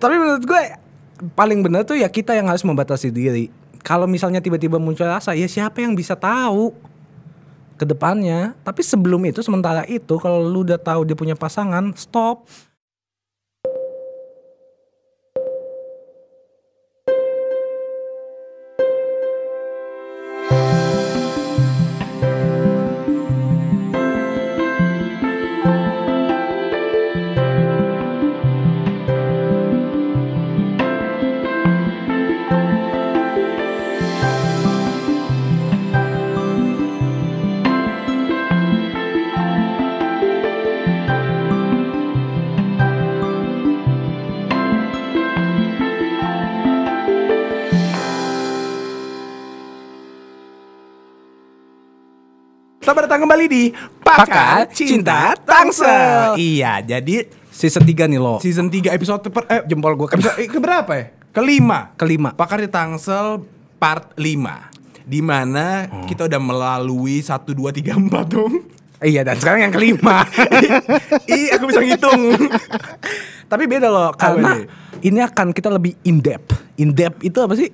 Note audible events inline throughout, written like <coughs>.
tapi menurut gue paling benar tuh ya kita yang harus membatasi diri kalau misalnya tiba-tiba muncul rasa ya siapa yang bisa tahu ke depannya tapi sebelum itu sementara itu kalau lu udah tahu dia punya pasangan stop datang kembali di Pakar, Pakar Cinta, Cinta Tangsel. Iya, jadi season 3 nih lo. Season 3 episode per eh jempol gua ke, eh, ke berapa ya? Kelima. Kelima. Pakar di Tangsel part 5. Di mana hmm. kita udah melalui 1 2 3 4 dong. Iya dan sekarang yang kelima. <laughs> Ih, aku bisa ngitung. Tapi beda loh karena ini akan kita lebih in depth. In depth itu apa sih?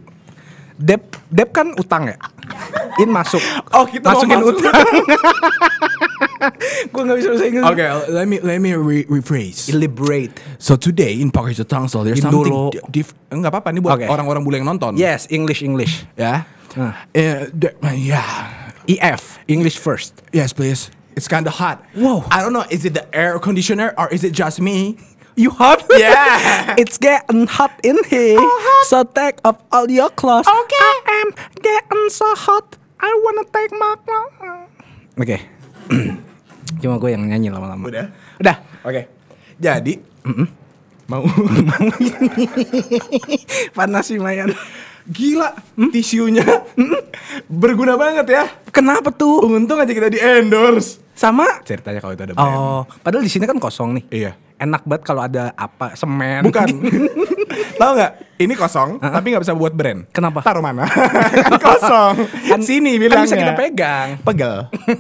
Dep dep kan utang ya? in masuk. Oh, kita masukin masuk. utang. <laughs> Gue gak bisa bahasa Inggris. Oke, okay, let me let me re rephrase. Liberate. So today in of Tangsel there's Indolo. something diff enggak apa-apa nih buat orang-orang bule yang nonton. Yes, English English. Ya. Eh, yeah. Uh, e uh, yeah. EF, English first. Yes, please. It's kind of hot. Whoa. I don't know, is it the air conditioner or is it just me? You hot? Yeah. <laughs> it's getting hot in here. Oh, hot. So take off all your clothes. Okay. I am getting so hot. I wanna take my clothes. Oke. Okay. <clears throat> Cuma gue yang nyanyi lama-lama. Udah. Udah. Oke. Okay. Jadi, mm -mm. mau mau <laughs> panas sih Mayan. Gila, hmm? tisunya berguna banget ya. Kenapa tuh? Untung aja kita di endorse sama ceritanya kalau itu ada brand. Oh, padahal di sini kan kosong nih. Iya. Enak banget kalau ada apa semen. Bukan. <laughs> Tahu nggak? Ini kosong, uh-huh. tapi nggak bisa buat brand. Kenapa? Taruh mana? <laughs> kosong. Kan, sini kan bilangnya. Kan bisa kita pegang. Pegel.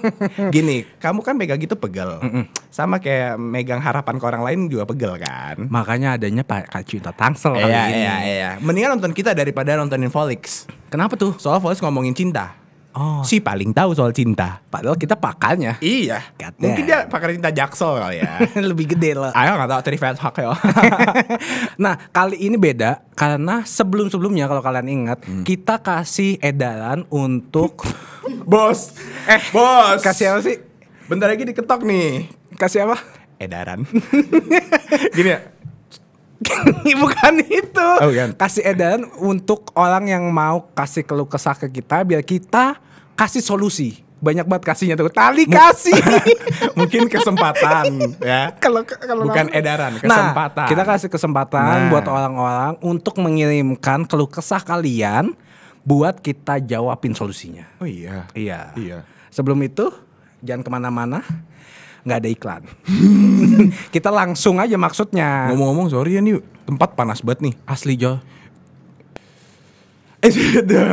<laughs> Gini, kamu kan pegang gitu pegel. Mm-mm. Sama kayak megang harapan ke orang lain juga pegel kan. Makanya adanya Pak Kacinta Tangsel kali iya, ini. Iya, iya, Mendingan nonton kita daripada nontonin Volix. Kenapa tuh? Soal Volix ngomongin cinta. Oh. Si paling tahu soal cinta. Padahal kita pakarnya. Iya. Katanya. Mungkin ya. dia pakar cinta jaksel kali ya. <laughs> Lebih gede lah. Ayo nggak tahu fans hak ya. nah kali ini beda karena sebelum sebelumnya kalau kalian ingat hmm. kita kasih edaran untuk <laughs> bos. Eh bos. Kasih apa sih? Bentar lagi diketok nih. Kasih apa? Edaran. <laughs> Gini ya. bukan itu. Oh, kan. Kasih edaran untuk orang yang mau kasih keluh kesah ke kita biar kita kasih solusi banyak banget kasihnya tuh tali kasih <laughs> mungkin kesempatan ya kalau kalau bukan edaran nah, kesempatan nah, kita kasih kesempatan nah. buat orang-orang untuk mengirimkan keluh kesah kalian buat kita jawabin solusinya oh iya iya iya sebelum itu jangan kemana-mana nggak ada iklan <laughs> kita langsung aja maksudnya ngomong-ngomong sorry ya nih tempat panas banget nih asli Jo Is it the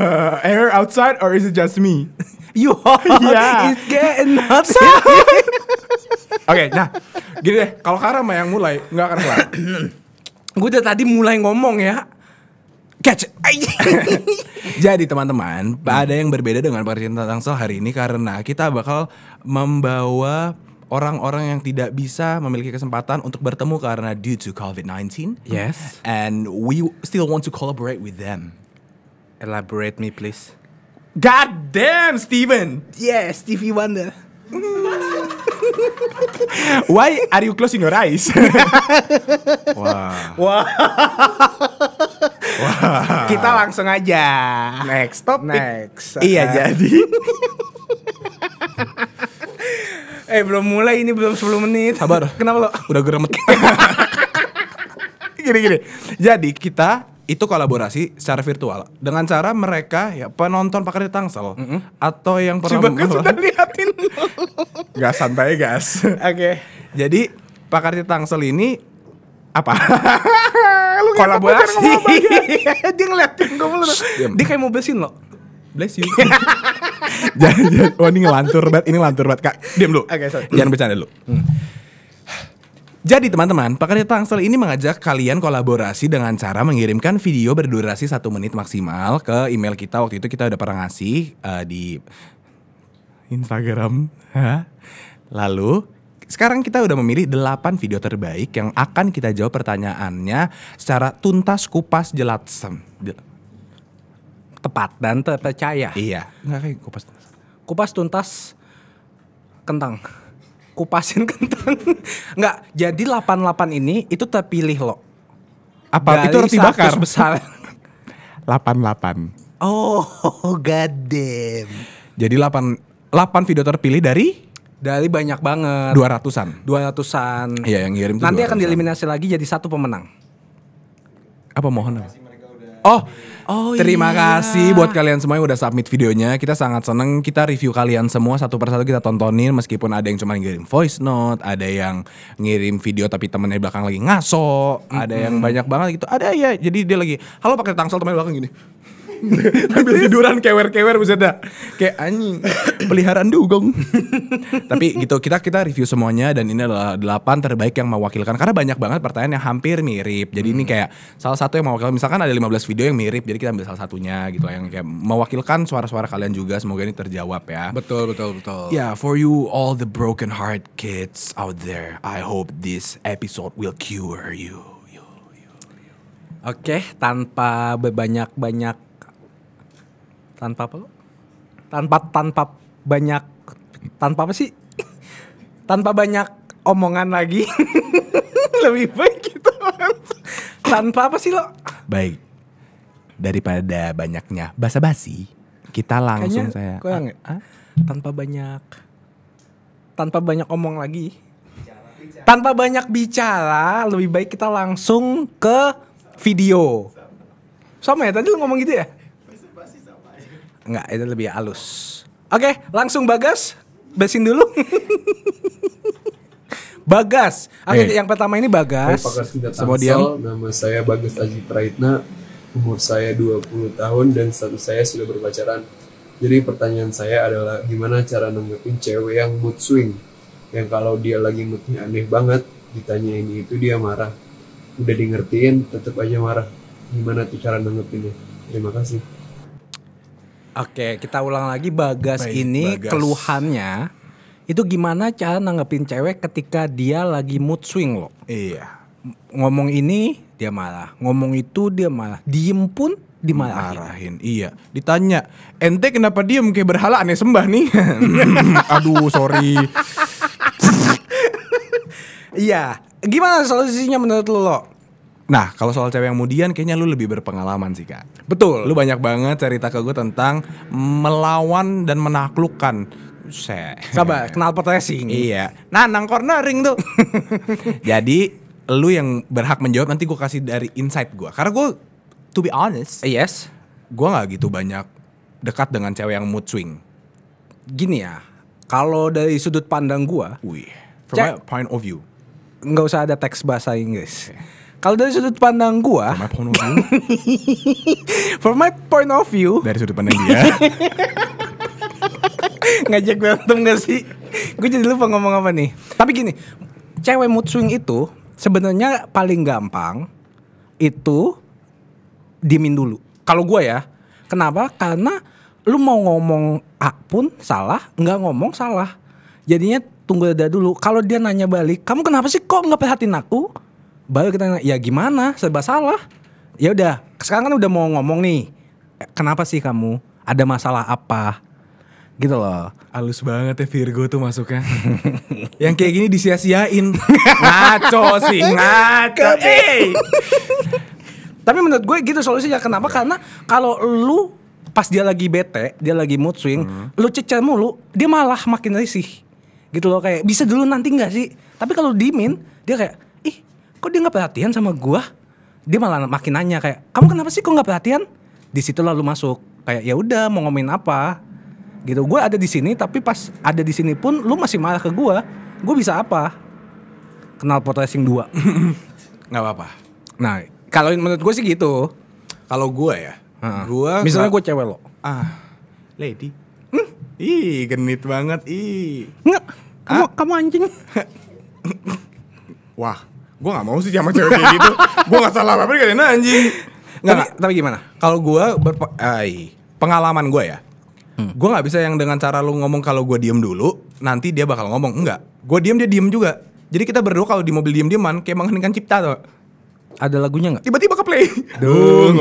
air outside or is it just me? <laughs> You hot, yeah. it's getting nuts. <laughs> Oke, okay, nah gini deh, kalau Karam yang mulai nggak akan kelar. <clears throat> Gue udah tadi mulai ngomong ya. Catch. <laughs> Jadi teman-teman, hmm. ada yang berbeda dengan percintaan tangsel hari ini karena kita bakal membawa orang-orang yang tidak bisa memiliki kesempatan untuk bertemu karena due to COVID-19. Yes. And we still want to collaborate with them. Elaborate me please. God damn, Steven! Yeah, Stevie Wonder. <laughs> Why are you closing your eyes? Wow. Wow. Wow. Kita langsung aja. Next topik. Next. Iya jadi. <laughs> eh belum mulai ini belum 10 menit. Sabar. <laughs> Kenapa lo? Udah geremet. gini gini. Jadi kita itu kolaborasi secara virtual dengan cara mereka ya penonton pakai Tangsel mm -hmm. atau yang pernah Coba sudah liatin <laughs> Gak santai gas Oke okay. Jadi Pakarti Tangsel ini apa? <laughs> kolaborasi <laughs> Dia ngeliatin gue mulu Dia kayak mau besin lo Bless you Jangan, jangan. Oh ini ngelantur banget Ini ngelantur banget Kak Diam lu okay, Jangan bercanda lu hmm. Jadi teman-teman, Pakarya Tangsel ini mengajak kalian kolaborasi dengan cara mengirimkan video berdurasi satu menit maksimal ke email kita. Waktu itu kita udah pernah ngasih uh, di Instagram. <laughs> Hah? Lalu sekarang kita udah memilih 8 video terbaik yang akan kita jawab pertanyaannya secara tuntas, kupas, jelas. Tepat dan terpercaya. Iya. Enggak kayak kupas tuntas. Kupas tuntas kentang kupasin <laughs> kentang. Enggak, jadi 88 ini itu terpilih loh. Apa Dari itu roti bakar? besar. 88. <laughs> Oh, god <laughs> damn. Jadi 8 8 video terpilih dari dari banyak banget. 200-an. 200-an. Iya, yang ngirim itu Nanti 200 akan dieliminasi lagi jadi satu pemenang. Apa mohon? Apa? Oh, Oh, Terima iya. kasih buat kalian semua yang udah submit videonya. Kita sangat seneng. Kita review kalian semua satu persatu kita tontonin. Meskipun ada yang cuma ngirim voice note, ada yang ngirim video tapi temennya belakang lagi ngaso, mm -hmm. ada yang banyak banget gitu. Ada ya. Jadi dia lagi, halo pakai tangsel temennya belakang gini sambil <laughs> tiduran kewer-kewer bisa dah kayak anjing peliharaan dugong <laughs> tapi gitu kita kita review semuanya dan ini adalah delapan terbaik yang mewakilkan karena banyak banget pertanyaan yang hampir mirip jadi hmm. ini kayak salah satu yang mewakilkan misalkan ada 15 video yang mirip jadi kita ambil salah satunya gitu yang kayak mewakilkan suara-suara kalian juga semoga ini terjawab ya betul betul betul yeah for you all the broken heart kids out there I hope this episode will cure you Oke, okay, tanpa banyak banyak tanpa apa tanpa tanpa banyak tanpa apa sih <laughs> tanpa banyak omongan lagi <laughs> lebih baik kita gitu. <laughs> tanpa apa sih lo baik daripada banyaknya basa-basi kita langsung Kayaknya, saya Yang, ah, ya? ah? tanpa banyak tanpa banyak omong lagi tanpa banyak bicara lebih baik kita langsung ke video sama ya tadi lu ngomong gitu ya Enggak, itu lebih halus. Oke, langsung Bagas. Besin dulu. <laughs> Bagas. Oke, hey. yang pertama ini Bagas. Hey, Bagas nama saya Bagas Aji Praitna. Umur saya 20 tahun dan status saya sudah berpacaran. Jadi pertanyaan saya adalah gimana cara nanggepin cewek yang mood swing? Yang kalau dia lagi moodnya aneh banget, ditanya ini itu dia marah. Udah di ngertiin, tetap aja marah. Gimana tuh cara nanggepinnya? Terima kasih. Oke, kita ulang lagi Bagas Baik, ini Bagas. keluhannya itu gimana cara nanggepin cewek ketika dia lagi mood swing loh. Iya. Ngomong ini dia marah, ngomong itu dia marah, diem pun dimarahin. Marahin, iya. Ditanya, ente kenapa diem kayak berhala aneh sembah nih? <laughs> Aduh, sorry. <laughs> iya, gimana solusinya menurut lo? Nah, kalau soal cewek yang mudian kayaknya lu lebih berpengalaman sih, Kak. Betul. Lu banyak banget cerita ke gue tentang melawan dan menaklukkan Se. Sabar, kenal racing. Iya. Nah, nang cornering tuh. <laughs> Jadi, lu yang berhak menjawab nanti gue kasih dari insight gue. Karena gue, to be honest. Yes. Gue gak gitu banyak dekat dengan cewek yang mood swing. Gini ya, kalau dari sudut pandang gue. Wih, from my point of view. Gak usah ada teks bahasa Inggris. Okay kalau dari sudut pandang gua, from my point of view, <laughs> from my point of view, dari sudut pandang dia, <laughs> ngajak berantem gak sih? Gue jadi lupa ngomong apa nih. Tapi gini, cewek mood swing itu sebenarnya paling gampang itu dimin dulu. Kalau gua ya, kenapa? Karena lu mau ngomong A pun salah, nggak ngomong salah. Jadinya tunggu dada dulu. Kalau dia nanya balik, kamu kenapa sih kok nggak perhatiin aku? baru kita ya gimana serba salah ya udah sekarang kan udah mau ngomong nih eh, kenapa sih kamu ada masalah apa gitu loh halus banget ya Virgo tuh masuknya <laughs> yang kayak gini disia-siain <laughs> ngaco sih <laughs> ngaco hey. tapi menurut gue gitu solusinya kenapa karena kalau lu pas dia lagi bete dia lagi mood swing hmm. lu cecer mulu dia malah makin risih gitu loh kayak bisa dulu nanti nggak sih tapi kalau dimin dia kayak kok dia nggak perhatian sama gua dia malah makin nanya kayak kamu kenapa sih kok nggak perhatian di situ lalu masuk kayak ya udah mau ngomongin apa gitu gue ada di sini tapi pas ada di sini pun lu masih marah ke gue gue bisa apa kenal pot dua <clears throat> nggak apa-apa nah kalau menurut gue sih gitu kalau gue ya gue misalnya gue cewek lo ah lady hmm? ih genit banget ih nggak kamu ah? kamu anjing <laughs> wah gue gak mau sih sama cewek kayak gitu gue gak salah apa apa ada anjing nggak tapi, tapi gimana kalau gue berpe- pengalaman gue ya hmm. gue nggak bisa yang dengan cara lu ngomong kalau gue diem dulu nanti dia bakal ngomong enggak gue diem dia diem juga jadi kita berdua kalau di mobil diem dieman kayak mengheningkan cipta tuh ada lagunya nggak tiba-tiba ke play dong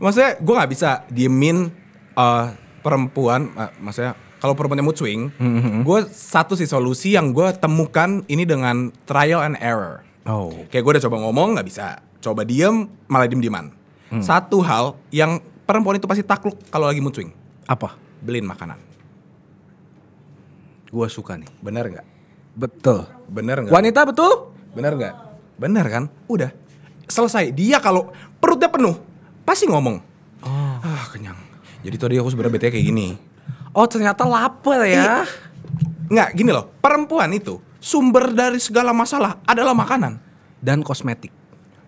maksudnya gue gak bisa diemin uh, perempuan uh, maksudnya kalau perempuannya mood swing, mm-hmm. Hmm, gue satu sih solusi yang gue temukan ini dengan trial and error. Oh. Kayak gue udah coba ngomong nggak bisa, coba diem malah diem dieman. Hmm. Satu hal yang perempuan itu pasti takluk kalau lagi mood swing. Apa? Beliin makanan. Gue suka nih. Bener nggak? Betul. Bener nggak? Wanita betul? Bener nggak? Bener kan? Udah. Selesai. Dia kalau perutnya penuh pasti ngomong. Oh. Ah kenyang. Jadi tadi aku sebenarnya bete kayak gini Oh ternyata lapar ya. Enggak iya. gini loh, perempuan itu sumber dari segala masalah adalah makanan dan kosmetik.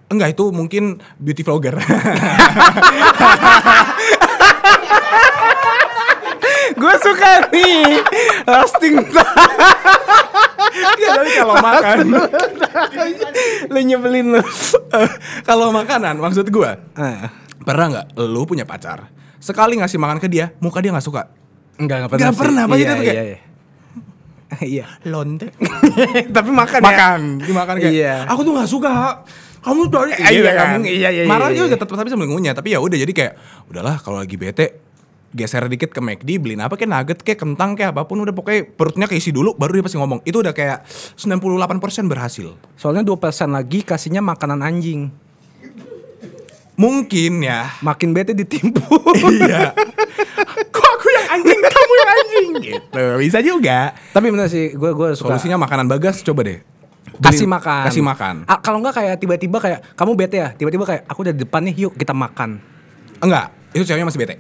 Enggak itu mungkin beauty vlogger. <laughs> Gue suka nih roasting. Dia dari kalau makan Lu nyebelin lu <laughs> Kalau makanan maksud gue eh. Pernah nggak lu punya pacar Sekali ngasih makan ke dia Muka dia nggak suka Enggak, enggak pernah. Enggak pernah, pasti iya, itu kayak. Iya, iya. <laughs> iya. Lonte. <laughs> Tapi makan, ya? makan Dimakan kayak. Iya. Aku tuh gak suka. Kamu tuh eh, iya, iya, kan? kamu, iya, iya, Marah iya, juga iya. tetap tapi sambil ngunyah, tapi ya udah jadi kayak udahlah kalau lagi bete geser dikit ke McD beliin apa kayak nugget kayak kentang kayak apapun udah pokoknya perutnya keisi dulu baru dia pasti ngomong itu udah kayak 98% berhasil soalnya 2% lagi kasihnya makanan anjing mungkin ya makin bete ditimpu iya <laughs> kok anjing kamu yang anjing <laughs> gitu bisa juga tapi benar sih gue gue solusinya makanan bagas coba deh kasih makan kasih makan A, kalau enggak kayak tiba-tiba kayak kamu bete ya tiba-tiba kayak aku udah di depan nih yuk kita makan enggak itu ceweknya masih bete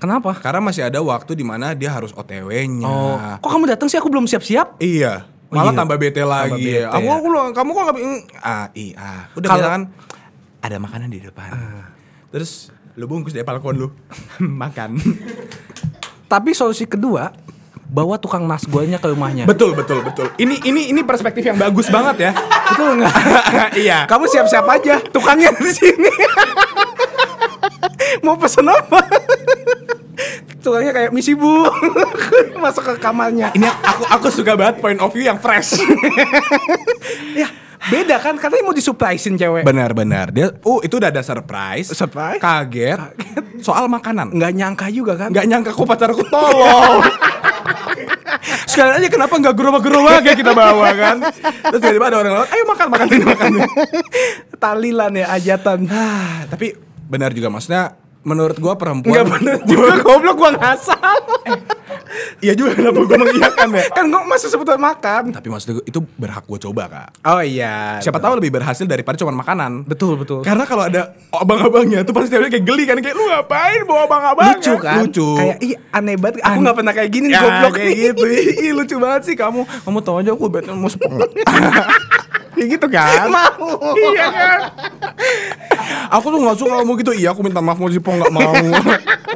Kenapa? Karena masih ada waktu di mana dia harus OTW-nya. Oh, kok kamu datang sih? Aku belum siap-siap. Iya. Oh malah oh, iya. tambah bete lagi. Tambah bete, aku iya. aku loh, kamu kok nggak mm, ah iya. Udah Kalo, kan ada makanan di depan. Uh. Terus lu bungkus deh palkon lu. <laughs> Makan. <laughs> Tapi solusi kedua bawa tukang nas guanya ke rumahnya. Betul, betul, betul. Ini ini ini perspektif yang bagus banget ya. Itu <laughs> enggak? <laughs> iya. Kamu siap-siap aja, tukangnya di sini. <laughs> Mau pesen apa? tukangnya kayak misi bu masuk ke kamarnya ini aku aku suka banget point of view yang fresh ya Beda kan katanya mau disurprisein cewek. Benar-benar. Dia uh itu udah ada surprise. Surprise. Kaget. Kaget. Soal makanan. Nggak nyangka juga kan? Nggak nyangka kok pacarku tolong. <laughs> sekarang aja kenapa nggak gerobak-gerobak kayak kita bawa kan? Terus tiba-tiba ada orang lewat, ayo makan makan sini makan. <laughs> Talilan ya ajatan. Ah, tapi benar juga maksudnya menurut gua perempuan. nggak benar <laughs> juga goblok gua ngasal. Iya juga kenapa gue mengiyakan ya? kan gue masih seputar makan. Tapi gue itu berhak gue coba kak. Oh iya. Siapa tahu lebih berhasil daripada cuma makanan. Betul betul. Karena kalau ada abang-abangnya tuh pasti dia kayak geli kan kayak lu ngapain bawa abang-abang? Lucu kan? Lucu. Kayak ih aneh banget. Aku nggak pernah kayak gini ya, goblok kayak gitu. <laughs> Ih lucu banget sih kamu. Kamu tahu aja aku betul mau sepuluh <laughs> Ya gitu kan Mau Iya kan Aku tuh gak suka kamu gitu Iya aku minta maaf mau sepuluh gak mau <laughs>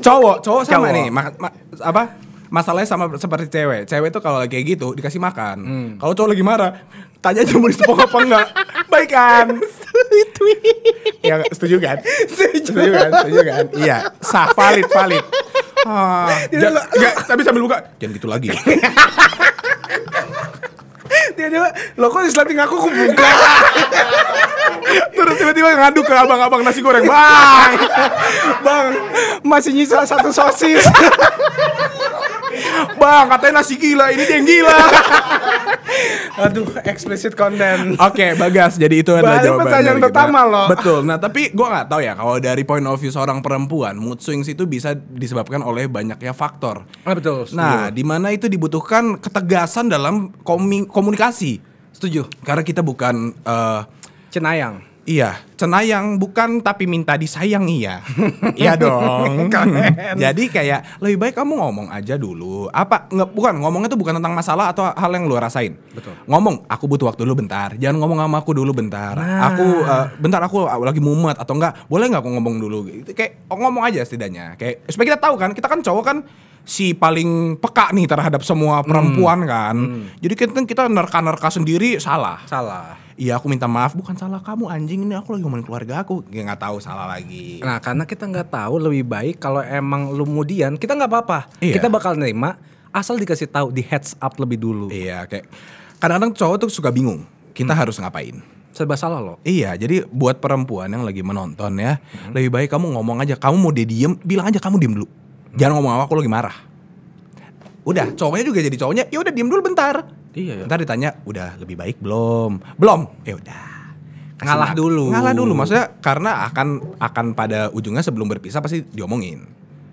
cowok cowok sama cowok. nih ma ma apa masalahnya sama seperti cewek cewek itu kalau kayak gitu dikasih makan hmm. kalau cowok lagi marah tanya cuma mau apa enggak baik kan <laughs> ya setuju kan setuju, kan setuju kan iya sah valid valid ah, tapi sambil buka jangan gitu lagi dia dia lo kok dislating aku aku buka <laughs> Terus tiba-tiba ngadu ke abang-abang nasi goreng, bang, bang masih nyisa satu sosis. Bang, katanya nasi gila, ini dia yang gila. Aduh, explicit content. Oke, okay, Bagas, jadi itu adalah Balik jawaban pertanyaan dari pertama kita. loh. Betul. Nah, tapi gue nggak tahu ya kalau dari point of view seorang perempuan, mood swings itu bisa disebabkan oleh banyaknya faktor. Ah, betul. Nah, di mana itu dibutuhkan ketegasan dalam komunikasi. Setuju. Karena kita bukan uh, Cenayang. Iya, cenayang bukan tapi minta disayang iya. <laughs> iya dong. <laughs> Keren. Jadi kayak lebih baik kamu ngomong aja dulu. Apa nge, bukan ngomongnya itu bukan tentang masalah atau hal yang lu rasain. Betul. Ngomong, aku butuh waktu dulu bentar. Jangan ngomong sama aku dulu bentar. Nah. Aku uh, bentar aku lagi mumet atau enggak. Boleh enggak aku ngomong dulu? Itu Kayak ngomong aja setidaknya. Kayak supaya kita tahu kan, kita kan cowok kan si paling peka nih terhadap semua perempuan hmm. kan. Hmm. Jadi kita kita nerka-nerka sendiri salah. Salah iya aku minta maaf bukan salah kamu anjing ini aku lagi ngomongin keluarga aku gak nggak tahu salah lagi nah karena kita nggak tahu lebih baik kalau emang lu kemudian kita nggak apa-apa iya. kita bakal nerima asal dikasih tahu di heads up lebih dulu iya kayak kadang-kadang cowok tuh suka bingung kita hmm. harus ngapain serba salah loh. Iya, jadi buat perempuan yang lagi menonton ya, hmm. lebih baik kamu ngomong aja. Kamu mau dia diem, bilang aja kamu diem dulu. Hmm. Jangan ngomong apa aku lagi marah. Udah, cowoknya juga jadi cowoknya. Ya udah diem dulu bentar. Iya. Ya. Ntar ditanya udah lebih baik belum? Belum. Ya udah. Ngalah dulu. Ngalah dulu maksudnya karena akan akan pada ujungnya sebelum berpisah pasti diomongin.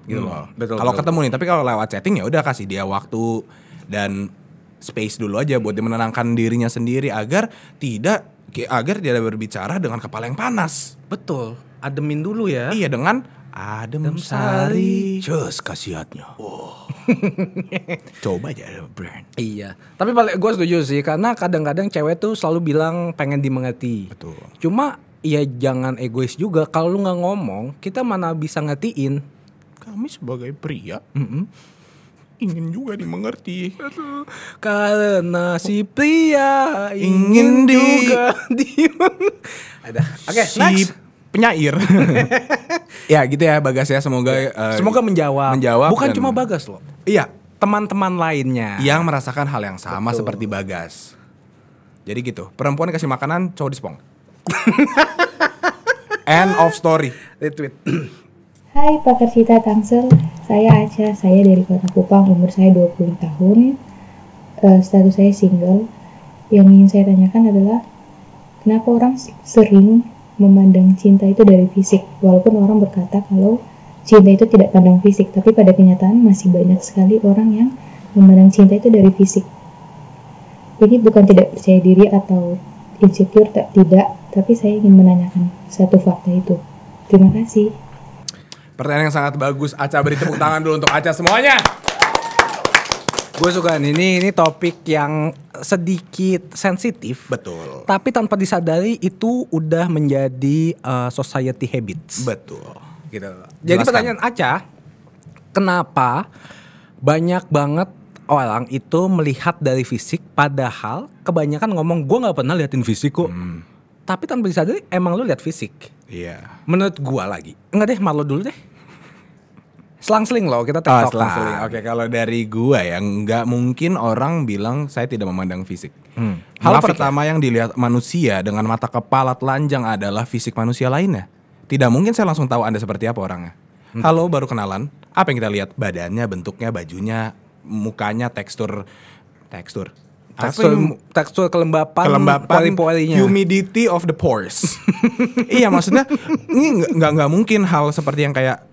Gitu hmm, loh. Betul. Kalau ketemu nih, tapi kalau lewat chatting ya udah kasih dia waktu dan space dulu aja buat dia menenangkan dirinya sendiri agar tidak agar dia berbicara dengan kepala yang panas. Betul. Ademin dulu ya. Iya, dengan Adem, Adem Sari. Cus kasihatnya. Wow. <laughs> Coba aja brand. Iya. Tapi balik gue setuju sih karena kadang-kadang cewek tuh selalu bilang pengen dimengerti. Betul. Cuma ya jangan egois juga kalau lu gak ngomong kita mana bisa ngertiin kami sebagai pria mm -hmm. ingin juga dimengerti karena si pria ingin, ingin juga <laughs> di ada oke okay, si next penyair. <laughs> ya gitu ya Bagas ya semoga uh, semoga menjawab. Menjawab. Bukan dan, cuma Bagas loh. Iya, teman-teman lainnya yang merasakan hal yang sama Betul. seperti Bagas. Jadi gitu, perempuan kasih makanan, cowok dispong. <laughs> End of story. Retweet. Hai Pak Cita Tangsel, saya Aca, saya dari kota Kupang, umur saya 20 tahun, uh, status saya single. Yang ingin saya tanyakan adalah, kenapa orang sering memandang cinta itu dari fisik. Walaupun orang berkata kalau cinta itu tidak pandang fisik, tapi pada kenyataan masih banyak sekali orang yang memandang cinta itu dari fisik. Ini bukan tidak percaya diri atau insecure tak tidak, tapi saya ingin menanyakan satu fakta itu. Terima kasih. Pertanyaan yang sangat bagus. Aca beri tepuk tangan dulu untuk Aca semuanya. Gue suka ini ini topik yang sedikit sensitif. Betul. Tapi tanpa disadari itu udah menjadi uh, society habits. Betul. Gitu. Jadi pertanyaan Aca, kenapa banyak banget orang itu melihat dari fisik padahal kebanyakan ngomong gue gak pernah liatin fisik kok. Hmm. Tapi tanpa disadari emang lu liat fisik. Iya. Yeah. Menurut gue lagi. Enggak deh, malu dulu deh. Selang-seling loh kita ah, tiktok Oh, selang-seling. Oke, kalau dari gua ya nggak mungkin orang bilang saya tidak memandang fisik. Hmm. Hal ya? pertama ya? yang dilihat manusia dengan mata kepala telanjang adalah fisik manusia lainnya. Tidak mungkin saya langsung tahu Anda seperti apa orangnya. Hmm. Halo, baru kenalan. Apa yang kita lihat? Badannya, bentuknya, bajunya, mukanya, tekstur tekstur tekstur tekstur kelembapan kelembapan pori-porinya humidity of the pores <laughs> iya maksudnya ini nggak nggak mungkin hal seperti yang kayak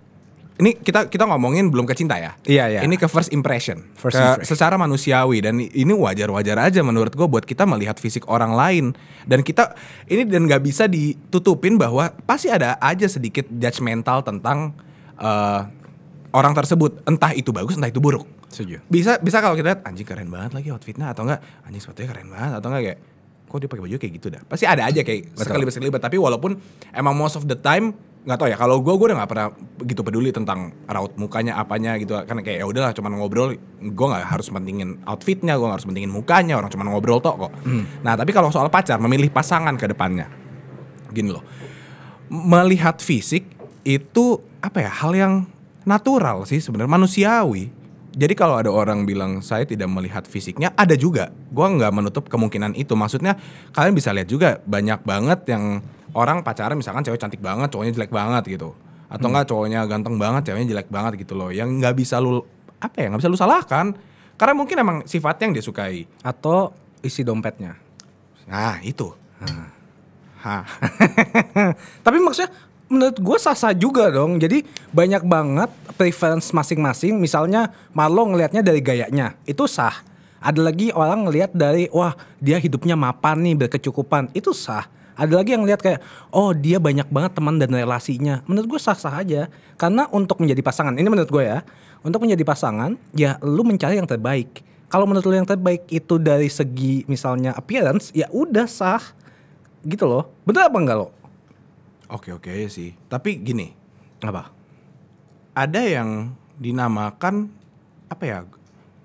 ini kita kita ngomongin belum ke cinta ya. Iya iya. Ini ke first impression. First ke, impression. Secara manusiawi dan ini wajar-wajar aja menurut gue buat kita melihat fisik orang lain dan kita ini dan nggak bisa ditutupin bahwa pasti ada aja sedikit judgmental tentang uh, orang tersebut entah itu bagus entah itu buruk. Setuju. Bisa bisa kalau kita lihat anjing keren banget lagi outfitnya atau enggak anjing sepatunya keren banget atau enggak kayak kok dia pakai baju kayak gitu dah. Pasti ada aja kayak sekali-sekali tapi walaupun emang most of the time nggak tau ya kalau gue gue udah nggak pernah gitu peduli tentang raut mukanya apanya gitu kan kayak ya udahlah cuman ngobrol gue nggak harus pentingin outfitnya gue harus pentingin mukanya orang cuman ngobrol tok kok hmm. nah tapi kalau soal pacar memilih pasangan ke depannya gini loh melihat fisik itu apa ya hal yang natural sih sebenarnya manusiawi jadi kalau ada orang bilang saya tidak melihat fisiknya ada juga gue nggak menutup kemungkinan itu maksudnya kalian bisa lihat juga banyak banget yang orang pacaran misalkan cewek cantik banget cowoknya jelek banget gitu atau hmm. enggak cowoknya ganteng banget ceweknya jelek banget gitu loh yang nggak bisa lu apa ya nggak bisa lu salahkan karena mungkin emang sifatnya yang dia sukai atau isi dompetnya nah itu hmm. ha. <laughs> tapi maksudnya menurut gue sah-sah juga dong jadi banyak banget preference masing-masing misalnya Marlo ngelihatnya dari gayanya itu sah ada lagi orang ngelihat dari wah dia hidupnya mapan nih berkecukupan itu sah ada lagi yang lihat kayak oh dia banyak banget teman dan relasinya. Menurut gue sah-sah aja karena untuk menjadi pasangan ini menurut gue ya. Untuk menjadi pasangan ya lu mencari yang terbaik. Kalau menurut lu yang terbaik itu dari segi misalnya appearance ya udah sah gitu loh. Bener apa enggak lo? Oke oke ya sih. Tapi gini. Apa? Ada yang dinamakan apa ya?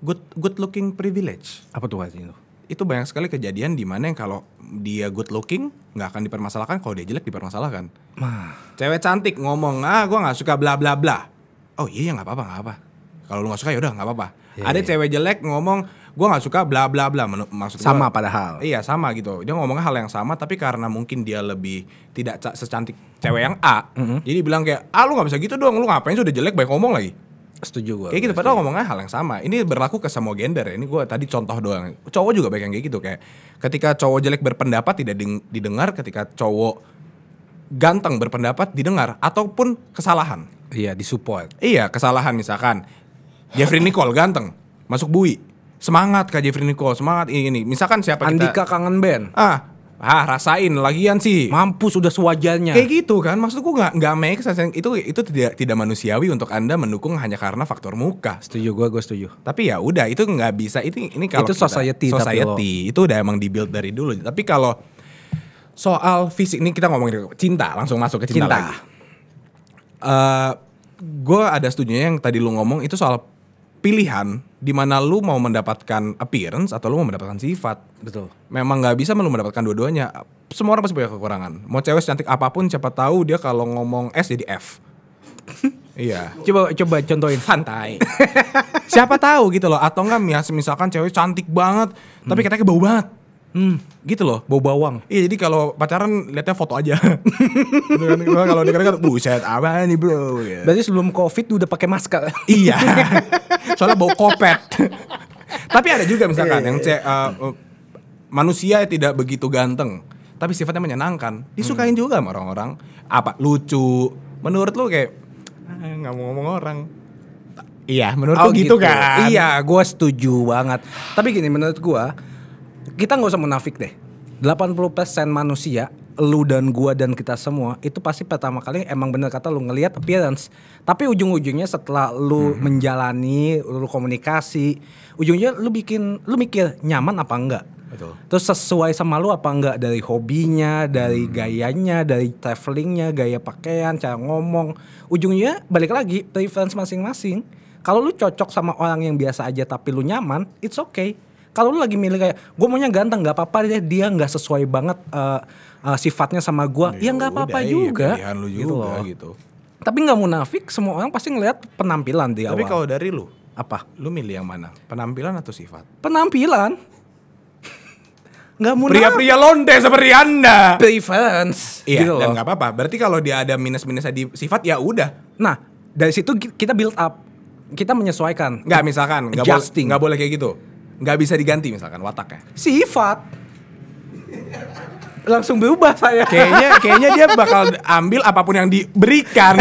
Good good looking privilege. Apa tuh artinya? itu banyak sekali kejadian di mana yang kalau dia good looking nggak akan dipermasalahkan kalau dia jelek dipermasalahkan Mah. cewek cantik ngomong ah gue nggak suka bla bla bla oh iya, iya nggak apa apa nggak apa kalau lu nggak suka yaudah nggak apa apa iya, yeah. ada iya. cewek jelek ngomong gue nggak suka bla bla bla maksud sama gua, padahal iya sama gitu dia ngomongnya hal yang sama tapi karena mungkin dia lebih tidak secantik cewek yang A mm -hmm. jadi bilang kayak ah lu nggak bisa gitu dong lu ngapain sudah jelek baik ngomong lagi Setuju gue. Kayak gitu, padahal ngomongnya hal yang sama. Ini berlaku ke semua gender ya. Ini gue tadi contoh doang. Cowok juga banyak yang kayak gitu. Kayak ketika cowok jelek berpendapat tidak didengar, ketika cowok ganteng berpendapat didengar. Ataupun kesalahan. Iya, disupport. Iya, kesalahan misalkan. Jeffrey Nicole ganteng, masuk bui. Semangat Kak Jeffrey Nicole, semangat ini. ini. Misalkan siapa Andika kita... kangen band. Ah, ah rasain lagian sih mampus udah sewajarnya kayak gitu kan maksudku nggak nggak make sense itu itu tidak tidak manusiawi untuk anda mendukung hanya karena faktor muka setuju gue gue setuju tapi ya udah itu nggak bisa ini ini kalau itu kita, society society itu udah emang dibuild dari dulu tapi kalau soal fisik ini kita ngomongin cinta langsung masuk ke cinta, cinta. uh, eh, gue ada setuju yang tadi lu ngomong itu soal pilihan di mana lu mau mendapatkan appearance atau lu mau mendapatkan sifat. Betul. Memang nggak bisa lu mendapatkan dua-duanya. Semua orang pasti punya kekurangan. Mau cewek cantik apapun siapa tahu dia kalau ngomong S jadi F. <laughs> iya. Coba coba contohin santai. <laughs> siapa tahu gitu loh atau enggak misalkan cewek cantik banget hmm. tapi katanya bau banget. Hmm, gitu loh. Bau bawang. Iya, jadi kalau pacaran lihatnya foto aja. <laughs> Gitu kan, kalau dekat kan buset apa ini, Bro. Gitu. Berarti sebelum Covid udah pakai masker. <laughs> iya. Soalnya bau kopet. <laughs> tapi ada juga misalkan iya, yang iya, cek uh, eh, eh, manusia tidak begitu ganteng, tapi sifatnya menyenangkan. Disukain hmm. juga sama orang-orang. Apa lucu. Menurut lu kayak ah, nggak mau ngomong orang. Iya, menurut oh, gitu, gitu kan. Iya, gue setuju banget. Tapi gini menurut gue kita nggak usah munafik deh. 80% manusia, lu dan gua dan kita semua itu pasti pertama kali emang bener kata lu ngelihat appearance. Tapi ujung-ujungnya setelah lu hmm. menjalani, lu komunikasi, ujungnya lu bikin lu mikir nyaman apa enggak. Betul. Terus sesuai sama lu apa enggak dari hobinya, dari hmm. gayanya, dari travelingnya, gaya pakaian, cara ngomong. Ujungnya balik lagi preference masing-masing. Kalau lu cocok sama orang yang biasa aja tapi lu nyaman, it's okay kalau lu lagi milih kayak gue maunya ganteng nggak apa-apa deh dia nggak sesuai banget uh, uh, sifatnya sama gue, ya, ya nggak ya apa-apa iya, juga. Ya, juga gitu. Loh. gitu. Tapi nggak munafik, semua orang pasti ngelihat penampilan dia Tapi kalau dari lu apa? Lu milih yang mana? Penampilan atau sifat? Penampilan. <laughs> nggak munafik. Pria-pria londe seperti anda. Preference. Iya. Gitu dan nggak apa-apa. Berarti kalau dia ada minus-minusnya di sifat ya udah. Nah dari situ kita build up, kita menyesuaikan. Nggak misalkan. Nggak bo- Nggak boleh kayak gitu nggak bisa diganti misalkan wataknya sifat langsung berubah saya kayaknya kayaknya dia bakal ambil apapun yang diberikan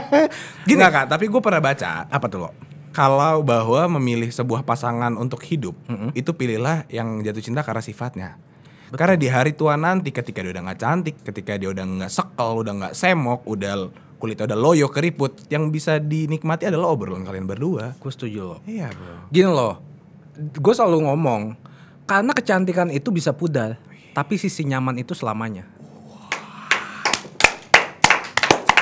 <laughs> gini Nggak, kak tapi gue pernah baca apa tuh lo kalau bahwa memilih sebuah pasangan untuk hidup mm -hmm. itu pilihlah yang jatuh cinta karena sifatnya Betul. karena di hari tua nanti ketika dia udah nggak cantik ketika dia udah nggak sekel udah nggak semok udah kulit udah loyo keriput yang bisa dinikmati adalah obrolan kalian berdua gue setuju lo iya bro gini loh gue selalu ngomong karena kecantikan itu bisa pudar, tapi sisi nyaman itu selamanya.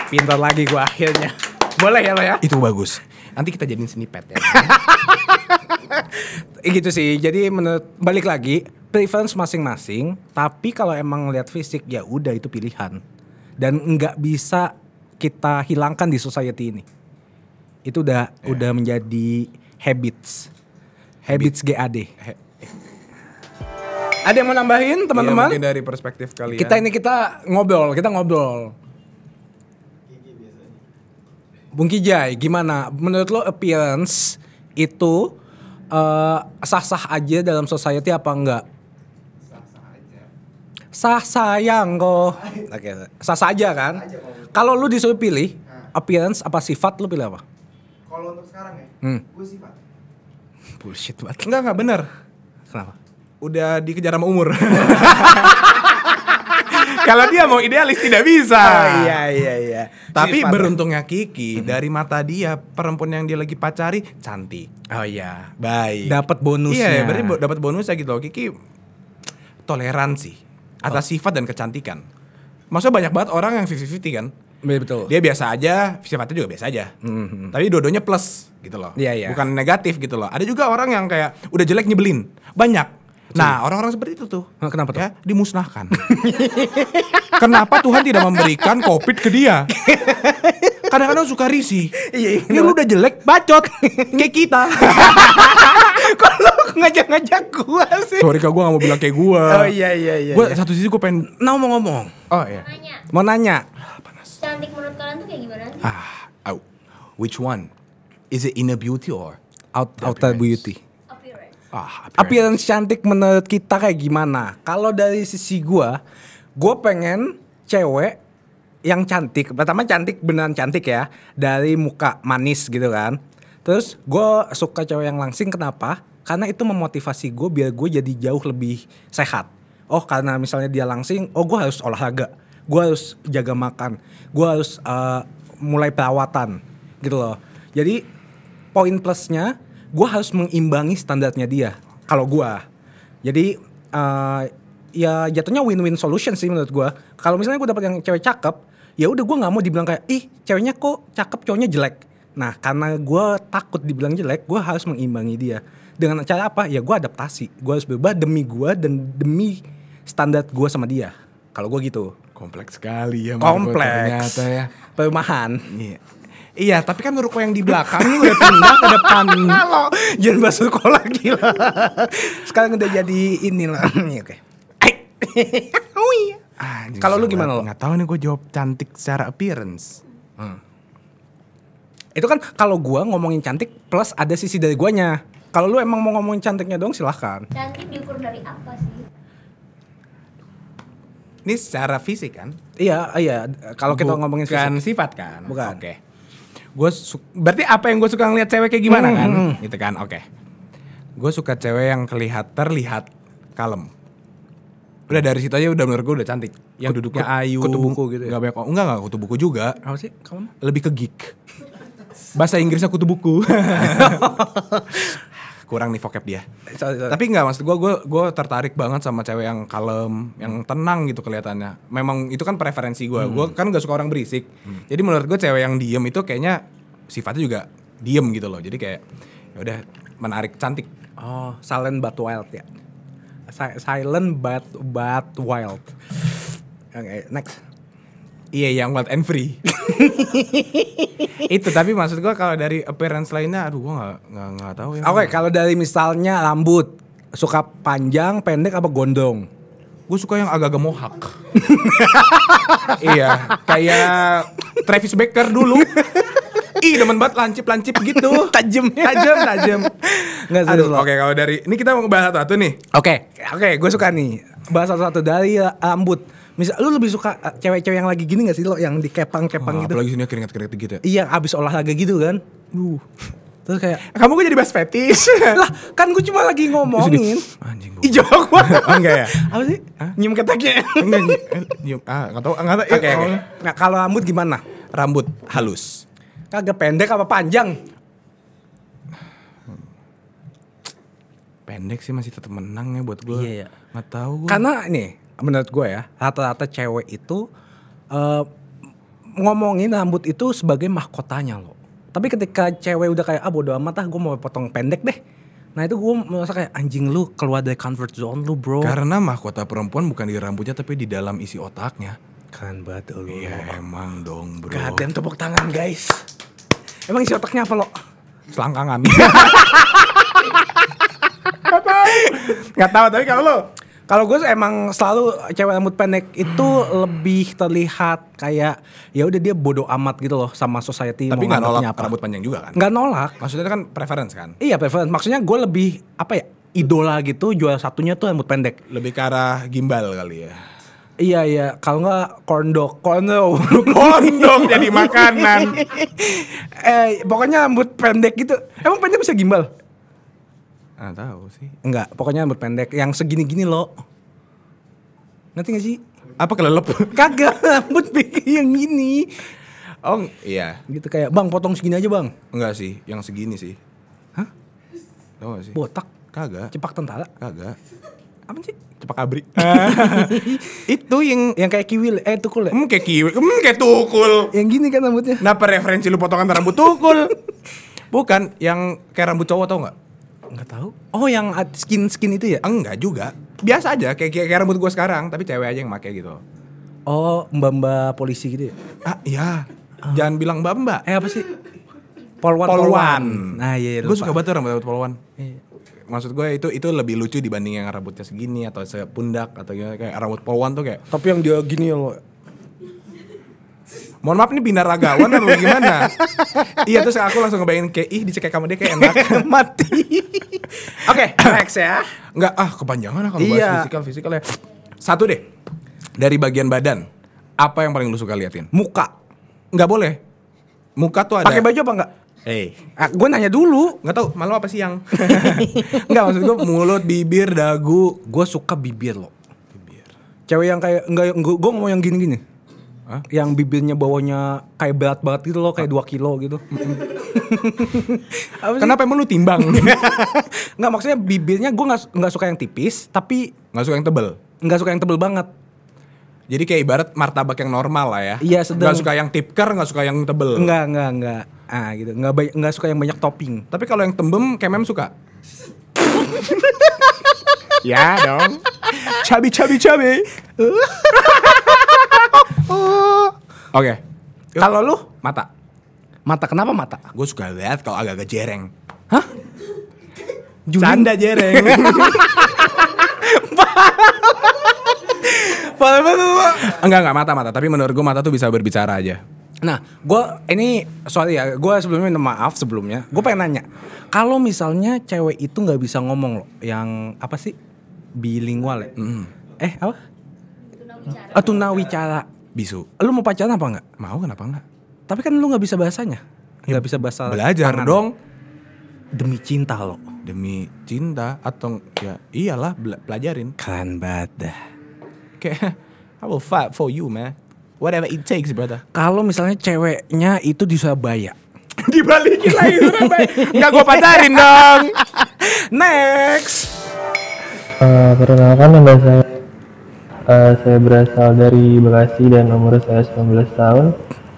Pintar lagi gue akhirnya. Boleh ya lo ya? Itu bagus. Nanti kita jadiin snippet ya. <laughs> Eh, gitu sih. Jadi menurut balik lagi preference masing-masing, tapi kalau emang lihat fisik ya udah itu pilihan. Dan nggak bisa kita hilangkan di society ini. Itu udah yeah. udah menjadi habits Habits GAD. He ada yang mau nambahin iya, teman-teman? Iya, mungkin dari perspektif kalian. Kita ini kita ngobrol, kita ngobrol. Bung Kijai, gimana? Menurut lo appearance itu eh, sah-sah uh, aja dalam society apa enggak? Sah sayang kok. Oke, kan? sah saja kan? Kalau lu disuruh pilih appearance apa sifat lu pilih apa? Kalau untuk sekarang ya, hmm. gue sifat Bullshit banget. Enggak enggak bener. Kenapa? Udah dikejar sama umur. <laughs> Kalau dia mau idealis tidak bisa. Oh, iya iya iya. Tapi Sifat ya. beruntungnya Kiki hmm. dari mata dia perempuan yang dia lagi pacari cantik. Oh iya, baik. Dapat bonusnya. Iya, iya berarti dapat bonusnya gitu loh. Kiki toleransi atas oh. sifat dan kecantikan. Maksudnya banyak banget orang yang 50-50 kan? Iya, betul. Dia biasa aja, sifatnya juga biasa aja. Mm-hmm. Tapi dua-duanya plus gitu loh. Yeah, yeah. Bukan negatif gitu loh. Ada juga orang yang kayak udah jelek nyebelin. Banyak. Betul. Nah, orang-orang seperti itu tuh. Kenapa tuh? Ya, dimusnahkan. <laughs> Kenapa Tuhan tidak memberikan Covid ke dia? Kadang-kadang suka risih. Iya, Ini iya, ya, lu udah jelek, bacot. kayak kita. <laughs> Kok ngajak-ngajak gua sih? Sorry kak, gua gak mau bilang kayak gua. Oh iya iya iya. Gua iya. satu sisi gua pengen, nah mau ngomong. Oh iya. Mau nanya. Mau nanya cantik menurut kalian tuh kayak gimana Ah, oh. which one? Is it inner beauty or out, outer beauty? Appearance. Ah, appearance. cantik menurut kita kayak gimana? Kalau dari sisi gua, gua pengen cewek yang cantik. Pertama cantik beneran cantik ya, dari muka manis gitu kan. Terus gue suka cewek yang langsing kenapa? Karena itu memotivasi gue biar gue jadi jauh lebih sehat. Oh karena misalnya dia langsing, oh gue harus olahraga gue harus jaga makan gue harus uh, mulai perawatan gitu loh jadi poin plusnya gue harus mengimbangi standarnya dia kalau gue jadi uh, ya jatuhnya win-win solution sih menurut gue kalau misalnya gue dapet yang cewek cakep ya udah gue nggak mau dibilang kayak ih ceweknya kok cakep cowoknya jelek Nah, karena gue takut dibilang jelek, gue harus mengimbangi dia. Dengan cara apa? Ya gue adaptasi. Gue harus berubah demi gue dan demi standar gue sama dia. Kalau gue gitu. Kompleks sekali ya Kompleks. ternyata ya. Perumahan. Iya. Iya, tapi kan ruko yang di belakang lu udah pindah ke depan. <laughs> Halo, jangan bahas ruko lagi lah. Sekarang udah jadi inilah. <laughs> Iya, oke. <laughs> oh iya. Kalau lu gimana lo? Gak tau nih gue jawab cantik secara appearance. Hmm. Itu kan kalau gue ngomongin cantik plus ada sisi dari guanya. Kalau lu emang mau ngomongin cantiknya dong silahkan. Cantik diukur dari apa sih? Ini secara fisik kan? Iya, iya. Kalau kita ngomongin fisik. sifat kan? Bukan. Oke. Okay. Gue berarti apa yang gue suka ngeliat cewek kayak gimana hmm, kan? Hmm, hmm. Gitu kan? Oke. Okay. Gue suka cewek yang kelihat terlihat kalem. Udah dari situ aja udah menurut gue udah cantik. Yang duduknya ayu. Kutu buku gitu ya. Gak banyak enggak enggak kutu buku juga. Apa sih? Kalem. Lebih ke geek. Bahasa Inggrisnya kutu buku. <laughs> kurang nih vocab dia. Eh, sorry, sorry. Tapi nggak maksud gue, gue gue tertarik banget sama cewek yang kalem, yang tenang gitu kelihatannya. Memang itu kan preferensi gue. Hmm. Gue kan gak suka orang berisik. Hmm. Jadi menurut gue cewek yang diem itu kayaknya sifatnya juga diem gitu loh. Jadi kayak ya udah menarik, cantik. Oh, silent but wild ya. silent but but wild. Oke, okay, next. Iya yang wild and free. <laughs> itu tapi maksud gua kalau dari appearance lainnya aduh gua gak, gak, nggak tahu ya. Oke, okay, kalau dari misalnya rambut suka panjang, pendek apa gondong Gue suka yang agak-agak mohak. <laughs> iya, kayak Travis Baker dulu. <laughs> Ih, demen banget lancip-lancip gitu. tajem, tajem, tajem. Nggak serius Oke, okay, kalau dari ini kita mau bahas satu nih. Oke. Okay. Oke, okay, gue suka nih. Bahas satu-satu dari eh, rambut Misal lu lebih suka eh, cewek-cewek yang lagi gini gak sih lo yang di kepang oh, gitu? Apalagi sini keringat-keringat gitu ya. Iya, abis olahraga gitu kan. Uh. Terus kayak eh, kamu gue jadi bahas fetish. <laughs> lah, kan gue cuma lagi ngomongin. Anjing gue. Ijo gue. enggak ya? Apa sih? Hah? Nyium keteknya. enggak nyium. Eh, ah, enggak tau enggak tau Oke, okay, Nah, kalau rambut gimana? Rambut halus. Kagak pendek apa panjang? Pendek sih masih tetap menang ya buat gue. Iya, iya. Gak tahu gue. Karena nih, menurut gue ya rata-rata cewek itu uh, ngomongin rambut itu sebagai mahkotanya loh. Tapi ketika cewek udah kayak ah bodo amat ah gue mau potong pendek deh. Nah itu gue merasa kayak anjing lu keluar dari comfort zone lu bro. Karena mahkota perempuan bukan di rambutnya tapi di dalam isi otaknya. kan banget lu. Iya emang dong bro. Gadem tepuk tangan guys. Emang isi otaknya apa lo? Selangkangan. <laughs> Gak tau. Gak tau tapi kalau lo kalau gue emang selalu cewek rambut pendek itu hmm. lebih terlihat kayak ya udah dia bodoh amat gitu loh sama society. Tapi nggak nolak apa. rambut panjang juga kan? Nggak nolak. Maksudnya kan preference kan? Iya preference. Maksudnya gue lebih apa ya idola gitu jual satunya tuh rambut pendek. Lebih ke arah gimbal kali ya. Iya iya, kalau nggak kondok, kondok, kondok <laughs> jadi makanan. <laughs> eh pokoknya rambut pendek gitu. Emang pendek bisa gimbal? Ah, tahu sih. Enggak, pokoknya rambut pendek yang segini-gini lo, Ngerti gak sih? Apa kelelep? Kagak, <laughs> rambut pendek yang gini. Oh, iya. Gitu kayak, "Bang, potong segini aja, Bang." Enggak sih, yang segini sih. Hah? Tahu gak sih? Botak. Kagak. Cepak tentara? Kagak. Apa sih? Cepak abri. <laughs> itu yang yang kayak kiwil, eh tukul ya? Hmm, kayak kiwil. Hmm, kayak tukul. Yang gini kan rambutnya. Kenapa referensi lu potongan rambut tukul? <laughs> Bukan, yang kayak rambut cowok tau gak? Enggak tahu. Oh, yang skin skin itu ya? Enggak juga. Biasa aja kayak kayak, kayak rambut gua sekarang, tapi cewek aja yang pakai gitu. Oh, mbak-mbak polisi gitu ya? Ah, iya. Oh. Jangan bilang mbak-mbak. Eh, apa sih? Polwan. Polwan. Nah, iya, iya Gue suka banget rambut polwan. Iya. Maksud gue itu itu lebih lucu dibanding yang rambutnya segini atau sepundak atau gimana. kayak rambut polwan tuh kayak. Tapi yang dia gini loh, mohon maaf nih ragawan atau gimana iya terus aku langsung ngebayangin kayak ih dicekek kamu dia kayak enak mati oke okay, next ya Enggak ah kepanjangan lah kalau iya. bahas fisikal fisikal ya satu deh dari bagian badan apa yang paling lu suka liatin muka Enggak boleh muka tuh ada pakai baju apa enggak Hey. Eh. Ah, gue nanya dulu, nggak tahu malu apa sih yang? <laughs> nggak maksud gue mulut, bibir, dagu. Gue suka bibir loh. Bibir. Cewek yang kayak nggak gue mau yang gini-gini. Hah? Yang bibirnya bawahnya kayak berat banget gitu loh, kayak dua kilo gitu. <laughs> Kenapa emang lu timbang? Enggak <laughs> maksudnya bibirnya gue gak, nggak suka yang tipis, tapi Gak suka yang tebel. Gak suka yang tebel banget. Jadi kayak ibarat martabak yang normal lah ya. Iya sedang. Gak suka yang tipker, gak suka yang tebel. Enggak, enggak, enggak. Ah gitu. Enggak banyak, suka yang banyak topping. Tapi kalau yang tembem, kemem suka. <laughs> ya dong. Cabi, cabi, cabi. Oh. Oke. Okay. Kalau lu mata. Mata kenapa mata? Gue suka lihat kalau agak-agak jereng. Hah? Canda jereng. <laughs> Enggak enggak mata mata, tapi menurut gue mata tuh bisa berbicara aja. Nah, gue ini sorry ya, gue sebelumnya minta maaf sebelumnya. Gue pengen nanya, kalau misalnya cewek itu nggak bisa ngomong loh, yang apa sih bilingual ya? Mm. Eh apa? Tunawicara. Oh, eh, tunawicara. Bisu. Lu mau pacaran apa enggak? Mau kenapa enggak? Tapi kan lu nggak bisa bahasanya. Ya, nggak bisa bahasa Belajar tangan. dong. Demi cinta lo. Demi cinta atau ya iyalah pelajarin. Keren banget dah. Kayak <laughs> I will fight for you, man. Whatever it takes, brother. Kalau misalnya ceweknya itu di Surabaya. di <laughs> Dibalikin lagi Surabaya. Enggak gua pacarin dong. <laughs> Next. Uh, perkenalkan nama saya uh, saya berasal dari Bekasi dan umur saya 19 tahun.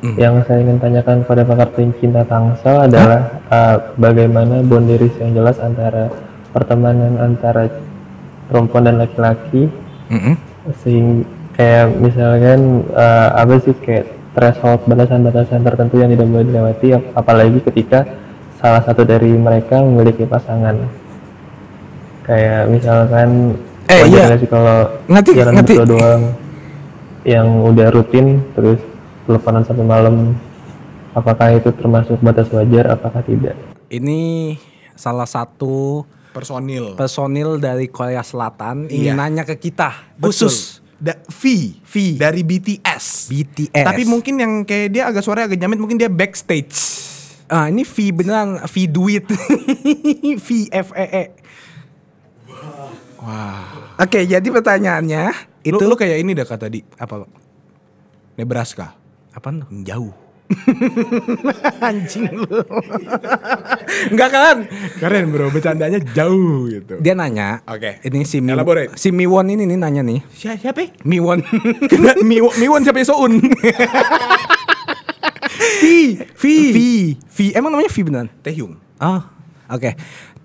Hmm. Yang saya ingin tanyakan pada pakar pencinta Tangsel adalah uh, bagaimana boundaries yang jelas antara pertemanan antara perempuan dan laki-laki. Hmm. Sehingga kayak misalkan uh, apa sih kayak threshold batasan-batasan tertentu yang tidak boleh dilewati apalagi ketika salah satu dari mereka memiliki pasangan. Kayak misalkan eh, wajar iya. sih kalau nanti, jalan nanti. berdua doang yang udah rutin terus teleponan sampai malam apakah itu termasuk batas wajar apakah tidak ini salah satu personil personil dari Korea Selatan iya. ingin nanya ke kita khusus da, V V dari BTS BTS tapi mungkin yang kayak dia agak suara agak nyamit mungkin dia backstage ah ini V beneran V duit <laughs> V F E E Wah. Oke, jadi pertanyaannya itu lu kayak ini dah kata tadi apa? Nebraska. Apaan tuh? Jauh. <laughs> Anjing lu. Enggak kan? Keren bro, bercandanya jauh gitu. Dia nanya. Oke. Okay. Ini si Mi, si Miwon ini nih nanya nih. Si siapa? Miwon. <laughs> Miwon, Miwon siapa ya? Soun? V, V, V, V. Emang namanya V beneran? Taehyung. Ah, oh, oke. Okay.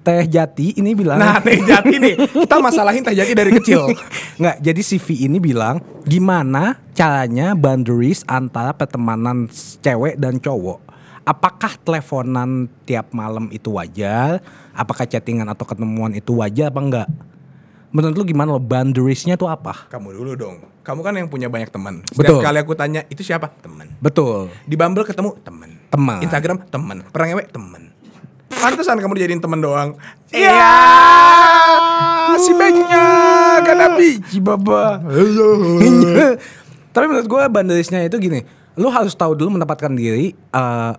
Teh Jati ini bilang Nah Teh Jati nih Kita masalahin Teh Jati dari kecil <laughs> Nggak jadi si V ini bilang Gimana caranya boundaries antara pertemanan cewek dan cowok Apakah teleponan tiap malam itu wajar? Apakah chattingan atau ketemuan itu wajar apa enggak? Menurut lu gimana lo boundariesnya tuh apa? Kamu dulu dong. Kamu kan yang punya banyak teman. Betul. Setiap kali aku tanya itu siapa? Teman. Betul. Di Bumble ketemu teman. Teman. Instagram teman. Perang ewe teman Pantesan kamu dijadiin temen doang. Iya. iya. Si baiknya karena biji baba. <laughs> Tapi menurut gue bandelisnya itu gini, lu harus tahu dulu menempatkan diri. Uh,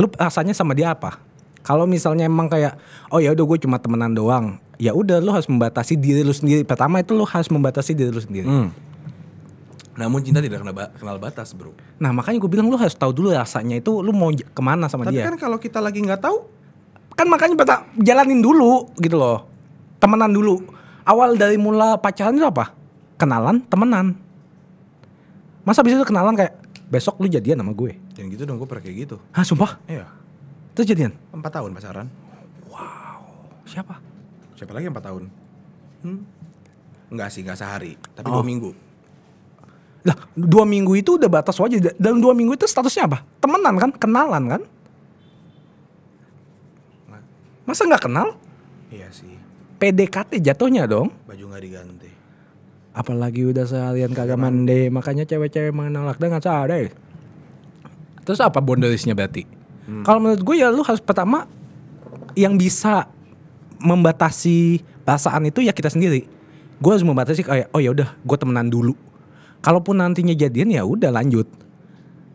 lu rasanya sama dia apa? Kalau misalnya emang kayak, oh ya udah gue cuma temenan doang, ya udah lu harus membatasi diri lu sendiri. Pertama itu lu harus membatasi diri lu sendiri. Hmm. Namun cinta tidak kenal, ba kenal batas bro. Nah makanya gue bilang lu harus tahu dulu rasanya itu lu mau kemana sama Tapi dia. Tapi kan kalau kita lagi nggak tahu, kan makanya bata jalanin dulu gitu loh temenan dulu awal dari mula pacaran itu apa kenalan temenan masa bisa tuh kenalan kayak besok lu jadian sama gue yang gitu dong gue pernah kayak gitu ah sumpah iya itu jadian empat tahun pacaran wow siapa siapa lagi empat tahun hmm? Enggak sih nggak sehari tapi oh. dua minggu lah dua minggu itu udah batas wajah dalam dua minggu itu statusnya apa temenan kan kenalan kan Masa nggak kenal? Iya sih. PDKT jatuhnya dong. Baju nggak diganti. Apalagi udah seharian kagak mandi, makanya cewek-cewek mengenal lakda nggak ada. Terus apa boundariesnya berarti? Hmm. Kalau menurut gue ya lu harus pertama yang bisa membatasi perasaan itu ya kita sendiri. Gue harus membatasi kayak oh ya udah gue temenan dulu. Kalaupun nantinya jadian ya udah lanjut.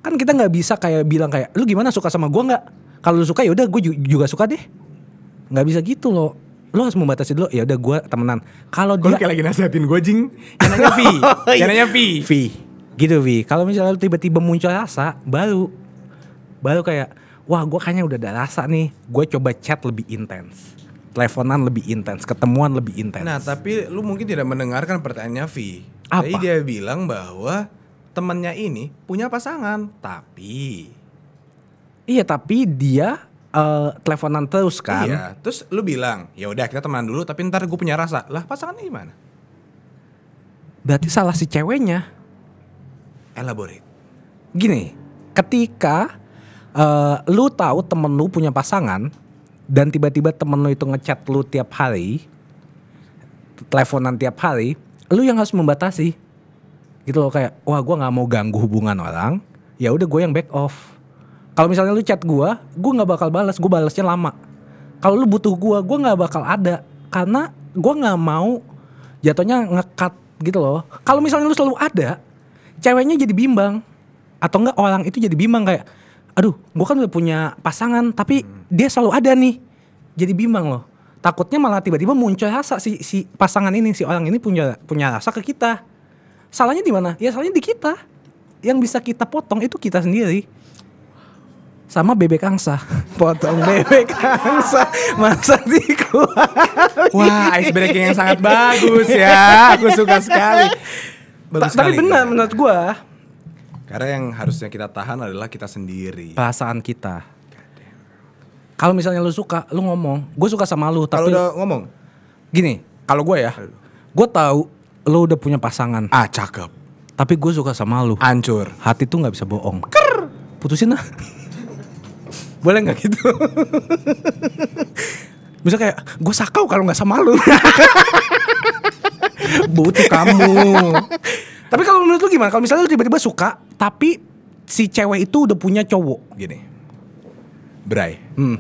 Kan kita nggak bisa kayak bilang kayak lu gimana suka sama gue nggak? Kalau lu suka ya udah gue juga suka deh nggak bisa gitu loh lo harus membatasi dulu ya udah gue temenan kalau dia kayak lagi nasihatin gue jing yang nanya <laughs> Vi oh, iya. yang nanya Vi Vi gitu Vi kalau misalnya tiba-tiba muncul rasa baru baru kayak wah gue kayaknya udah ada rasa nih gue coba chat lebih intens teleponan lebih intens ketemuan lebih intens nah tapi lu mungkin tidak mendengarkan pertanyaannya Vi apa? Jadi dia bilang bahwa temennya ini punya pasangan tapi iya tapi dia uh, teleponan terus kan. Iya. Terus lu bilang, ya udah kita teman dulu, tapi ntar gue punya rasa. Lah pasangannya gimana? Berarti salah si ceweknya. Elaborate. Gini, ketika uh, lu tahu temen lu punya pasangan dan tiba-tiba temen lu itu ngechat lu tiap hari, teleponan tiap hari, lu yang harus membatasi. Gitu loh kayak, wah gue nggak mau ganggu hubungan orang. Ya udah gue yang back off kalau misalnya lu chat gue, gue nggak bakal balas, gue balasnya lama. Kalau lu butuh gue, gue nggak bakal ada karena gue nggak mau jatuhnya ngekat gitu loh. Kalau misalnya lu selalu ada, ceweknya jadi bimbang atau enggak orang itu jadi bimbang kayak, aduh, gue kan udah punya pasangan tapi hmm. dia selalu ada nih, jadi bimbang loh. Takutnya malah tiba-tiba muncul rasa si si pasangan ini si orang ini punya punya rasa ke kita. Salahnya di mana? Ya salahnya di kita. Yang bisa kita potong itu kita sendiri sama bebek angsa. <laughs> Potong bebek angsa masak di Wah, ice breaking yang sangat bagus ya. Aku suka sekali. Bagus sekali. Tapi benar menurut gua. Karena yang harusnya kita tahan adalah kita sendiri. Perasaan kita. Kalau misalnya lu suka, lu ngomong. Gue suka sama lu, tapi Kalau udah ngomong. Gini, kalau gue ya. Gue tahu lu udah punya pasangan. Ah, cakep. Tapi gue suka sama lu. Hancur. Hati tuh nggak bisa bohong. Ker. Putusin lah boleh nggak gitu bisa <laughs> kayak gue sakau kalau nggak sama lu <laughs> butuh kamu tapi kalau menurut lu gimana kalau misalnya lu tiba-tiba suka tapi si cewek itu udah punya cowok gini Bray hmm.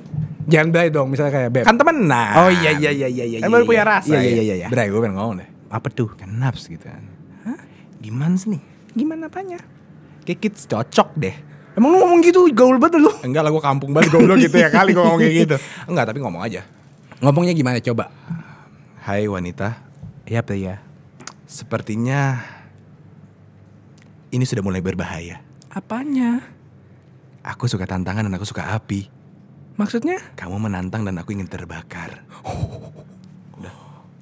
jangan Bray dong misalnya kayak Beb kan temenan oh iya iya iya iya iya iya, punya rasa iya iya ya? iya, iya. Bray gue pengen ngomong deh apa tuh kenaps gitu kan Hah? gimana sih nih gimana apanya kayak kids cocok deh Emang lu ngomong gitu gaul banget lu? Enggak lah gue kampung banget gaul gitu ya kali gue ngomong kayak gitu. <laughs> Enggak tapi ngomong aja. Ngomongnya gimana coba? Hai wanita. Iya apa ya. Sepertinya ini sudah mulai berbahaya. Apanya? Aku suka tantangan dan aku suka api. Maksudnya? Kamu menantang dan aku ingin terbakar. Udah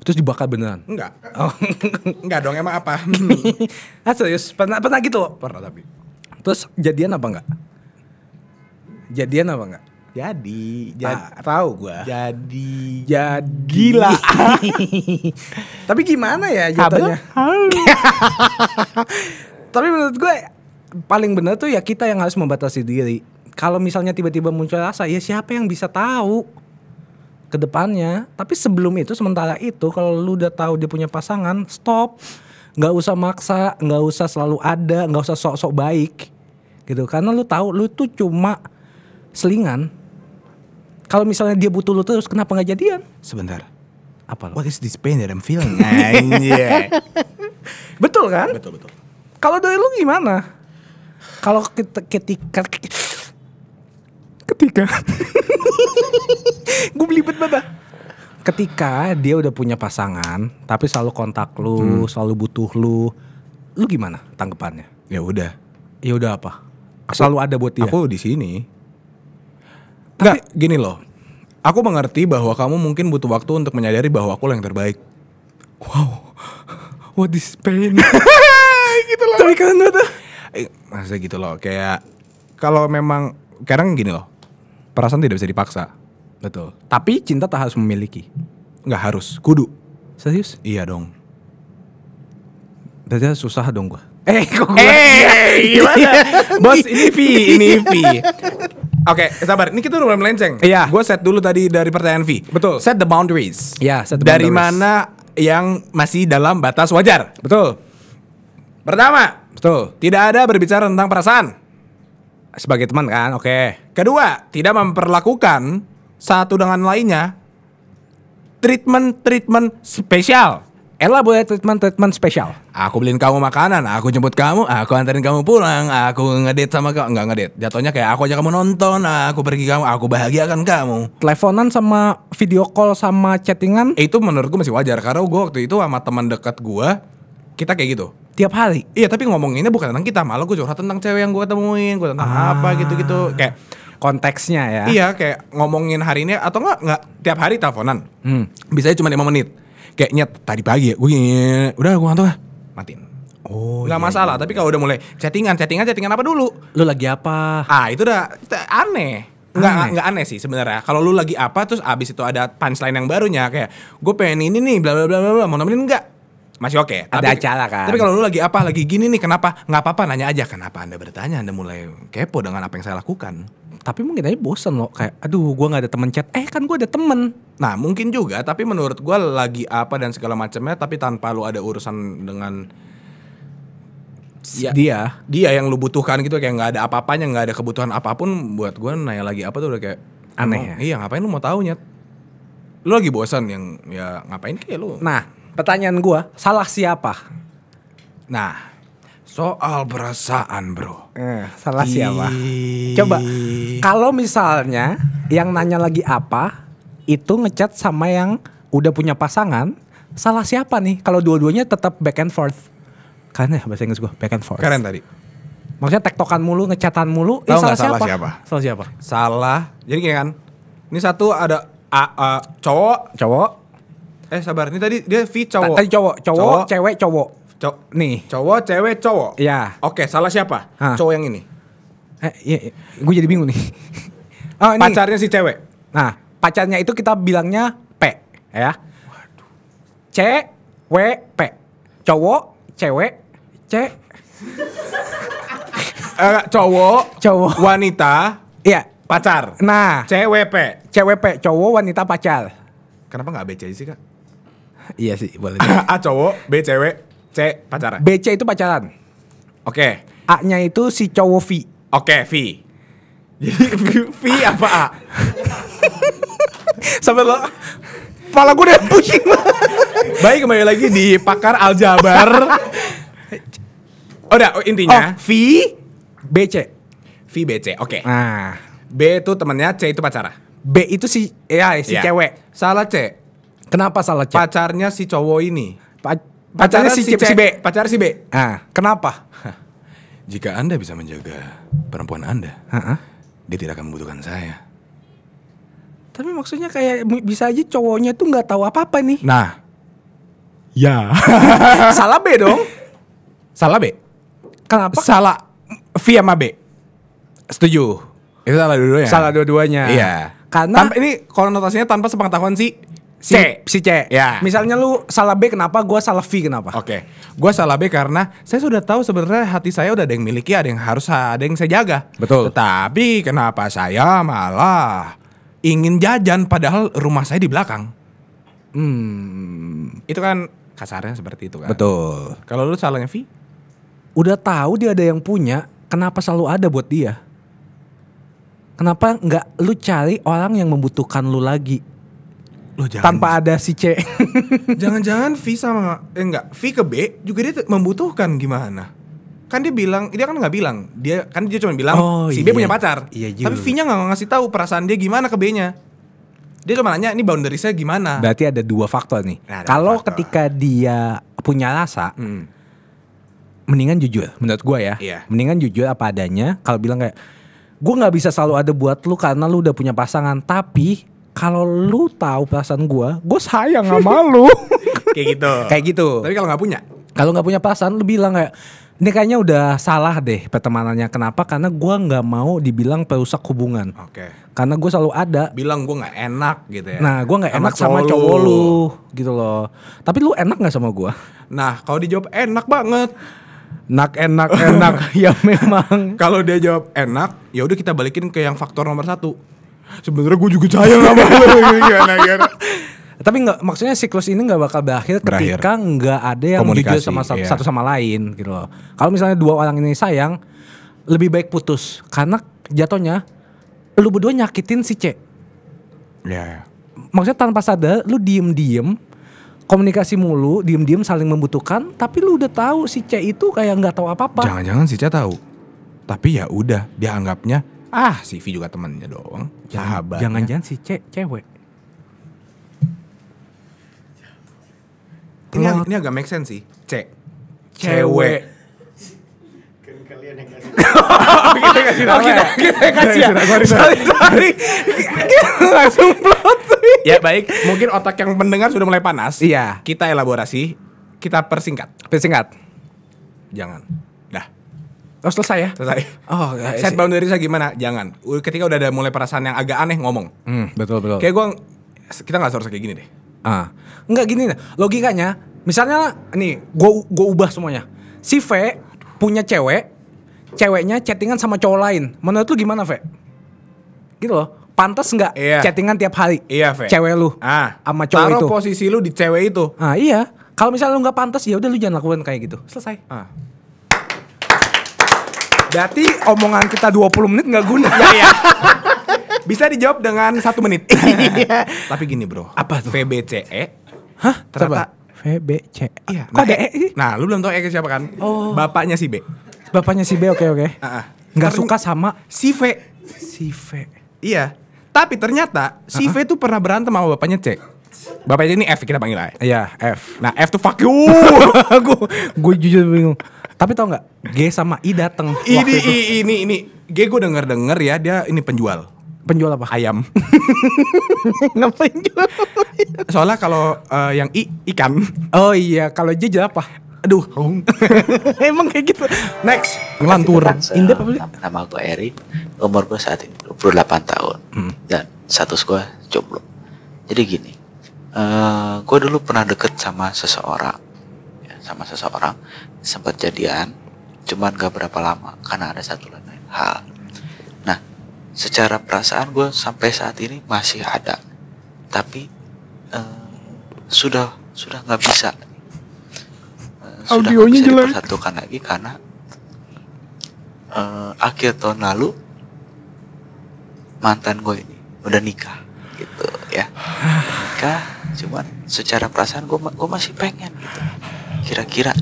Terus dibakar beneran? Enggak. Oh. <laughs> Enggak dong, emang apa? <laughs> Hmm. ah serius? Pernah, pernah gitu? loh Pernah tapi. Terus jadian apa enggak? Jadian apa enggak? Jadi, ah. jad, ah, tahu gua. Jadi, jadi gila. <laughs> Tapi gimana ya jadinya? <laughs> Tapi menurut gue paling benar tuh ya kita yang harus membatasi diri. Kalau misalnya tiba-tiba muncul rasa, ya siapa yang bisa tahu ke depannya? Tapi sebelum itu, sementara itu, kalau lu udah tahu dia punya pasangan, stop. Gak usah maksa, gak usah selalu ada, gak usah sok-sok baik gitu karena lu tahu lu tuh cuma selingan kalau misalnya dia butuh lu terus kenapa nggak jadian sebentar apa lu? what is this pain that I'm feeling <laughs> betul kan betul betul kalau dari lu gimana kalau ketika ketika ketika <laughs> gue belibet banget ketika dia udah punya pasangan tapi selalu kontak lu hmm. selalu butuh lu lu gimana tanggapannya ya udah ya udah apa selalu ada buat dia. Aku di sini. Tapi gini loh. Aku mengerti bahwa kamu mungkin butuh waktu untuk menyadari bahwa aku yang terbaik. Wow. <laughs> What is pain? <laughs> gitu loh. Tapi kan tuh. Eh, Masa gitu loh, kayak kalau memang kadang gini loh. Perasaan tidak bisa dipaksa. Betul. Tapi cinta tak harus memiliki. Nggak harus, kudu. Serius? Iya dong. Berarti susah dong gua. Eh, kok gue? Eh, iya. gimana? Iya. Bos, ini V, ini V. Oke, okay, sabar. Ini kita udah mulai melenceng. Iya. Gue set dulu tadi dari pertanyaan V. Betul. Set the boundaries. Iya, set the boundaries. Dari mana yang masih dalam batas wajar? Betul. Pertama, betul. Tidak ada berbicara tentang perasaan. Sebagai teman kan, oke. Okay. Kedua, tidak memperlakukan satu dengan lainnya treatment-treatment spesial. Ella boleh treatment-treatment spesial. Aku beliin kamu makanan, aku jemput kamu, aku anterin kamu pulang, aku ngedit sama kamu. Nggak ngedit, jatuhnya kayak aku aja kamu nonton, aku pergi kamu, aku bahagiakan kamu. Teleponan sama video call sama chattingan? Itu menurutku masih wajar, karena gue waktu itu sama teman dekat gue, kita kayak gitu. Tiap hari? Iya, tapi ngomonginnya bukan tentang kita, malah gue curhat tentang cewek yang gue temuin, gue tentang ah. apa gitu-gitu. Kayak konteksnya ya. Iya, kayak ngomongin hari ini atau enggak, enggak tiap hari teleponan. Hmm. Bisa cuma 5 menit kayaknya tadi pagi ya gue gini, udah gue ngantuk ah matiin Oh, nggak iya, masalah. Iya. Tapi iya. kalau udah mulai chattingan, chattingan, chattingan apa dulu? Lu lagi apa? Ah, itu udah aneh. Nggak, aneh. nggak aneh sih sebenarnya. Kalau lu lagi apa, terus abis itu ada punchline yang barunya kayak, gue pengen ini nih, bla bla bla bla, mau nemenin enggak? Masih oke. Okay. Ada acara kan. Tapi kalau lu lagi apa, lagi gini nih, kenapa? Nggak apa-apa, nanya aja kenapa anda bertanya, anda mulai kepo dengan apa yang saya lakukan tapi mungkin aja bosen loh kayak aduh gue nggak ada temen chat eh kan gue ada temen nah mungkin juga tapi menurut gue lagi apa dan segala macamnya tapi tanpa lu ada urusan dengan ya, dia dia yang lu butuhkan gitu kayak nggak ada apa-apanya nggak ada kebutuhan apapun buat gue nanya lagi apa tuh udah kayak aneh ya? iya ngapain lu mau tahu nyet lu lagi bosan yang ya ngapain kayak lu nah pertanyaan gue salah siapa nah Soal perasaan, Bro. Eh, salah siapa? Coba kalau misalnya yang nanya lagi apa itu ngechat sama yang udah punya pasangan, salah siapa nih? Kalau dua-duanya tetap back and forth. Kan ya bahasa Inggris gua back and forth. Keren tadi. Maksudnya tektokan mulu, ngecatan mulu, eh, salah, siapa? salah siapa? Salah siapa? Salah. Jadi kayak kan, ini satu ada a, a, cowok, cowok. Eh sabar, ini tadi dia V cowok. Tadi cowok, cowok. cewek, cowok Cok nih. Cowok, cewek, cowok. Iya. Oke, salah siapa? Hah. Cowok yang ini. Eh, iya, iya. gue jadi bingung nih. <laughs> oh, ini. Pacarnya si cewek. Nah, pacarnya itu kita bilangnya P, ya. C, W, P. Cowok, cewek, C. uh, <laughs> cowok, cowok, wanita, iya, pacar. Nah, c w p CWP, p cowok, wanita, pacar. Kenapa nggak BC sih kak? Iya sih boleh. <laughs> A cowok, B cewek, C pacaran. BC itu pacaran. Oke. Okay. A-nya itu si cowok V. Oke, okay, V. Jadi V apa A? <laughs> Sampai lo Kepala gue udah pusing Baik kembali lagi di Pakar Aljabar Udah intinya oh, V BC V BC oke okay. nah. B itu temennya C itu pacara B itu si ya si yeah. cewek salah C Kenapa salah C? Pacarnya si cowok ini. Pa pacarnya si, si, C, si B, pacarnya si B. Ah, kenapa? Jika Anda bisa menjaga perempuan Anda, uh-huh. dia tidak akan membutuhkan saya. Tapi maksudnya kayak bisa aja cowoknya tuh nggak tahu apa-apa nih. Nah. Ya. <laughs> Salah B dong. Salah B. Kenapa? Salah via sama B. Setuju. Itu salah dua-duanya. Salah dua-duanya. Iya. Karena tanpa, ini konotasinya tanpa sepengetahuan si si C. si C. Ya. Misalnya lu salah B kenapa, gua salah V kenapa? Oke. Okay. Gua salah B karena saya sudah tahu sebenarnya hati saya udah ada yang miliki, ada yang harus ada yang saya jaga. Betul. Tetapi kenapa saya malah ingin jajan padahal rumah saya di belakang? Hmm, itu kan kasarnya seperti itu kan. Betul. Kalau lu salahnya V, udah tahu dia ada yang punya, kenapa selalu ada buat dia? Kenapa nggak lu cari orang yang membutuhkan lu lagi? Loh, jangan. tanpa ada si C. <laughs> Jangan-jangan V sama eh enggak, V ke B juga dia membutuhkan gimana? Kan dia bilang, dia kan nggak bilang. Dia kan dia cuma bilang oh, si B iya. punya pacar. Iya juga. Tapi V-nya nggak ngasih tahu perasaan dia gimana ke B-nya. Dia cuma nanya ini boundary saya gimana. Berarti ada dua faktor nih. Nah, Kalau ketika dia punya rasa, hmm. mendingan jujur menurut gue ya. Iya. Mendingan jujur apa adanya. Kalau bilang kayak gue nggak bisa selalu ada buat lu karena lu udah punya pasangan tapi kalau lu tahu perasaan gue, gue sayang sama <laughs> lu. kayak gitu. Kayak gitu. Tapi kalau nggak punya, kalau nggak punya perasaan lu bilang kayak ini kayaknya udah salah deh pertemanannya. Kenapa? Karena gue nggak mau dibilang perusak hubungan. Oke. Okay. Karena gue selalu ada. Bilang gue nggak enak gitu ya. Nah, gue nggak enak sama cowok, lu. gitu loh. Tapi lu enak nggak sama gue? Nah, kalau dijawab enak banget. enak, enak enak <laughs> ya memang. Kalau dia jawab enak, ya udah kita balikin ke yang faktor nomor satu sebenarnya gue juga sayang sama lo <laughs> gimana kan. tapi nggak maksudnya siklus ini nggak bakal berakhir, berakhir. ketika nggak ada yang jujur sama satu, iya. satu sama lain gitu loh kalau misalnya dua orang ini sayang lebih baik putus karena jatuhnya lu berdua nyakitin si C ya, yeah. maksudnya tanpa sadar lu diem diem komunikasi mulu, diem-diem saling membutuhkan, tapi lu udah tahu si C itu kayak nggak tahu apa-apa. Jangan-jangan si C tahu. Tapi ya udah, dia anggapnya Ah, si V juga temennya doang. Jangan, Jangan-jangan si ce cewek. Ini, ag ini agak make sense sih. C. Cewek. cewek. Kan <laughs> oh, kita kita, kasih ya. Sorry, ya baik, mungkin otak yang mendengar sudah mulai panas. Iya. Kita elaborasi, kita persingkat. Persingkat. Jangan. Oh selesai ya? Selesai. Oh, okay. Iya, iya set boundaries saya gimana? Jangan. Ketika udah ada mulai perasaan yang agak aneh ngomong. Hmm, betul betul. Kayak gue kita nggak harus kayak gini deh. Ah, nggak gini deh. Logikanya, misalnya nih, gue gue ubah semuanya. Si V punya cewek, ceweknya chattingan sama cowok lain. Menurut lu gimana, V? Gitu loh. Pantas nggak iya. chattingan tiap hari? Iya, V. Cewek lu. Ah, sama cowok taruh itu. Taruh posisi lu di cewek itu. Ah, iya. Kalau misalnya lu nggak pantas, ya udah lu jangan lakukan kayak gitu. Selesai. Ah. Berarti omongan kita 20 menit nggak guna. ya, ya. <laughs> Bisa dijawab dengan satu menit. <laughs> Iya. Tapi gini bro. Apa tuh? VBCE. Hah? Ternyata VBCE. Iya. Kok nah, ada E? Nah, lu belum tahu E siapa kan? Oh. Bapaknya si B. Bapaknya si B, oke okay, oke. Okay. Ah, ah. Gak suka sama si V. Si V. Iya. Tapi ternyata uh si ah, V tuh pernah berantem sama bapaknya C. Bapaknya ini F kita panggil aja. E. Iya, F. Nah, F tuh fuck you. <laughs> gue jujur bingung. Tapi tau nggak, G sama I dateng. Ini, ini, ini, ini, G gue denger denger ya dia ini penjual. Penjual apa? Ayam. <laughs> Ngapain jual? Soalnya kalau uh, yang I ikan. Oh iya, kalau J jadi apa? Aduh, <laughs> emang kayak gitu. Next, ngelantur. Indep eh, apa Nama gue Erin, umur gue saat ini 28 tahun hmm. dan status gue jomblo. Jadi gini, uh, eh, gue dulu pernah deket sama seseorang sama seseorang sempat jadian cuman gak berapa lama karena ada satu lain hal nah secara perasaan gue sampai saat ini masih ada tapi eh, sudah sudah nggak bisa eh, sudah nggak bisa jelek. lagi karena eh, akhir tahun lalu mantan gue ini udah nikah gitu ya nikah cuman secara perasaan gue gue masih pengen gitu kira-kira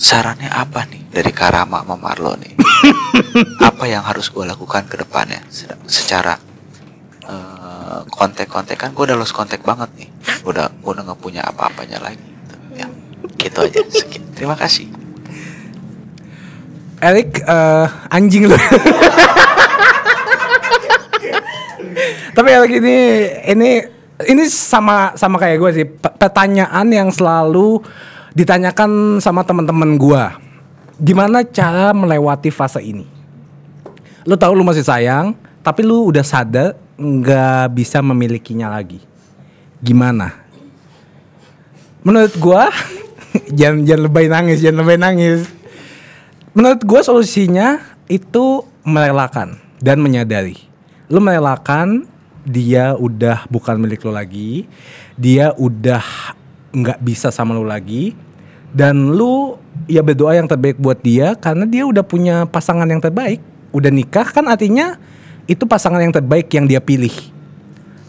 sarannya apa nih dari Karama sama Marlo nih? <laughs> apa yang harus gue lakukan ke depannya secara eh, kontak-kontak uh, kan gue udah lost kontak banget nih gue udah gue udah gak punya apa-apanya lagi gitu. ya gitu aja Sekian. terima kasih Erik uh, anjing lu <laughs> tapi Erik ini ini ini sama sama kayak gue sih pertanyaan yang selalu ditanyakan sama teman-teman gue gimana cara melewati fase ini lu tahu lu masih sayang tapi lu udah sadar nggak bisa memilikinya lagi gimana menurut gue <laughs> jangan jangan lebay nangis jangan lebay nangis menurut gue solusinya itu merelakan dan menyadari lu merelakan dia udah bukan milik lo lagi, dia udah nggak bisa sama lo lagi, dan lo ya berdoa yang terbaik buat dia karena dia udah punya pasangan yang terbaik, udah nikah kan artinya itu pasangan yang terbaik yang dia pilih.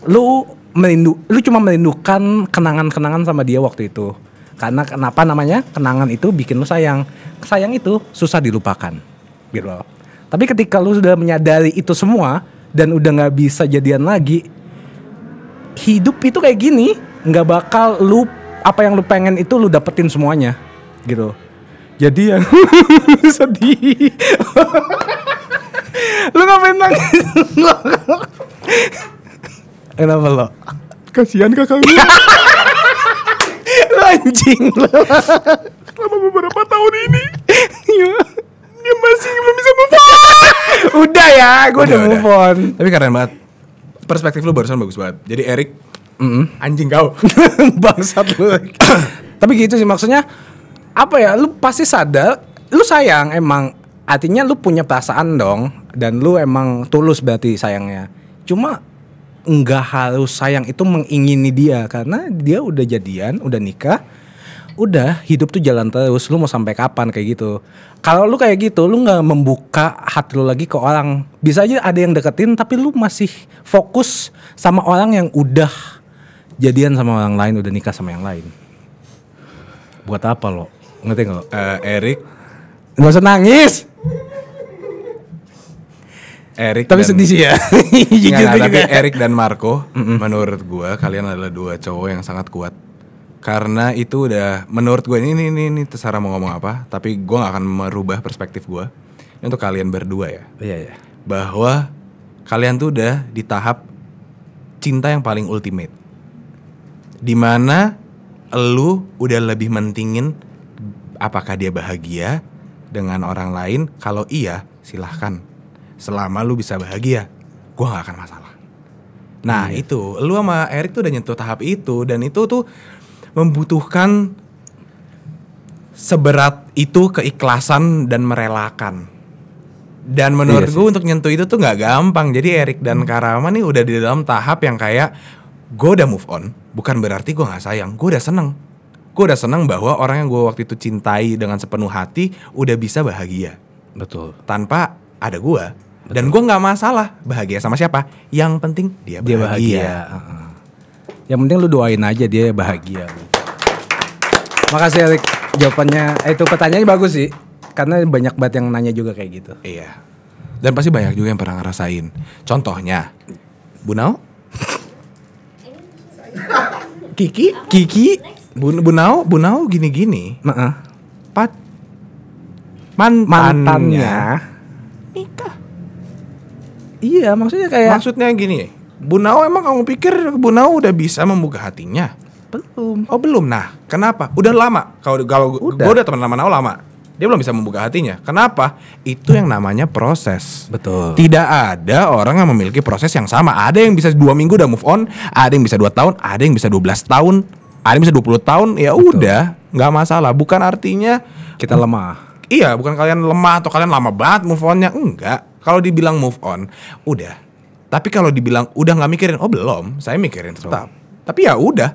Lo merindu, lu cuma merindukan kenangan-kenangan sama dia waktu itu. Karena kenapa namanya kenangan itu bikin lo sayang, sayang itu susah dilupakan, gitu. Tapi ketika lu sudah menyadari itu semua, dan udah nggak bisa jadian lagi hidup itu kayak gini nggak bakal lu apa yang lu pengen itu lu dapetin semuanya gitu jadi yang <laughs> sedih <laughs> lu ngapain nangis <laughs> kenapa lo kasihan kakak gue lo anjing lo selama beberapa tahun ini dia masih belum bisa move on <laughs> udah ya gue udah, udah move on tapi keren banget perspektif lu barusan bagus banget jadi Erik mm -hmm. anjing kau <laughs> bangsat lu <coughs> tapi gitu sih maksudnya apa ya lu pasti sadar lu sayang emang artinya lu punya perasaan dong dan lu emang tulus berarti sayangnya cuma nggak harus sayang itu mengingini dia karena dia udah jadian udah nikah udah hidup tuh jalan terus lu mau sampai kapan kayak gitu kalau lu kayak gitu lu nggak membuka hati lu lagi ke orang bisa aja ada yang deketin tapi lu masih fokus sama orang yang udah jadian sama orang lain udah nikah sama yang lain buat apa lo ngerti nggak uh, Erik nggak usah nangis Erik tapi sedih sih ya. Iya, <laughs> Jujur tapi Erik dan Marco mm -mm. menurut gua kalian adalah dua cowok yang sangat kuat karena itu udah menurut gue ini ini ini, ini terserah mau ngomong apa tapi gue gak akan merubah perspektif gue ini untuk kalian berdua ya iya iya bahwa kalian tuh udah di tahap cinta yang paling ultimate dimana lu udah lebih mentingin apakah dia bahagia dengan orang lain kalau iya silahkan selama lu bisa bahagia gue gak akan masalah nah hmm. itu lu sama Erik tuh udah nyentuh tahap itu dan itu tuh membutuhkan seberat itu keikhlasan dan merelakan. Dan menurut iya gue untuk nyentuh itu tuh nggak gampang. Jadi Erik dan Karama nih udah di dalam tahap yang kayak gue udah move on. Bukan berarti gue nggak sayang. Gue udah seneng. Gue udah seneng bahwa orang yang gue waktu itu cintai dengan sepenuh hati udah bisa bahagia. Betul. Tanpa ada gue. Dan gue nggak masalah bahagia sama siapa. Yang penting dia bahagia. Dia bahagia. Uh -huh. Yang penting lu doain aja dia bahagia. Makasih Erik jawabannya. Eh, itu pertanyaannya bagus sih. Karena banyak banget yang nanya juga kayak gitu. Iya. Dan pasti banyak juga yang pernah ngerasain. Contohnya, Bu Nau? Kiki? Kiki? Bu, Bu Nau? Bu Nau gini-gini. Uh -uh. Pat Man mantannya nikah. Iya, maksudnya kayak maksudnya gini. Bunau emang kamu pikir Bunau udah bisa membuka hatinya? Belum. Oh belum. Nah, kenapa? Udah lama. Kalau kalau gue udah teman lama Nao lama. Dia belum bisa membuka hatinya. Kenapa? Itu yang namanya proses. Betul. Tidak ada orang yang memiliki proses yang sama. Ada yang bisa dua minggu udah move on, ada yang bisa dua tahun, ada yang bisa dua belas tahun, ada yang bisa dua puluh tahun. Ya Betul. udah, nggak masalah. Bukan artinya kita lemah. Iya, bukan kalian lemah atau kalian lama banget move onnya. Enggak. Kalau dibilang move on, udah tapi kalau dibilang udah nggak mikirin, oh belum, saya mikirin tetap. Betul. Tapi ya udah,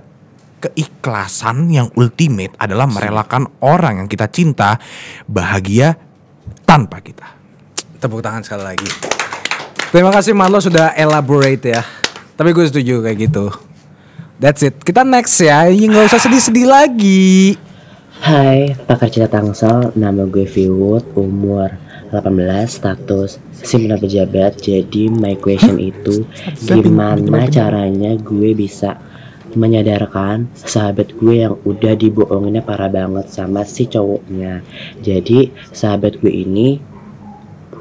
keikhlasan yang ultimate adalah merelakan orang yang kita cinta bahagia tanpa kita. Tepuk tangan sekali lagi. Terima kasih Marlo sudah elaborate ya. Tapi gue setuju kayak gitu. That's it. Kita next ya. Ini Nggak usah sedih-sedih lagi. Hai, pakar cerita Tangsel. Nama gue Viewood. umur 18 status Simna pejabat. Jadi my question huh? itu gimana caranya gue bisa menyadarkan sahabat gue yang udah dibohonginnya parah banget sama si cowoknya. Jadi sahabat gue ini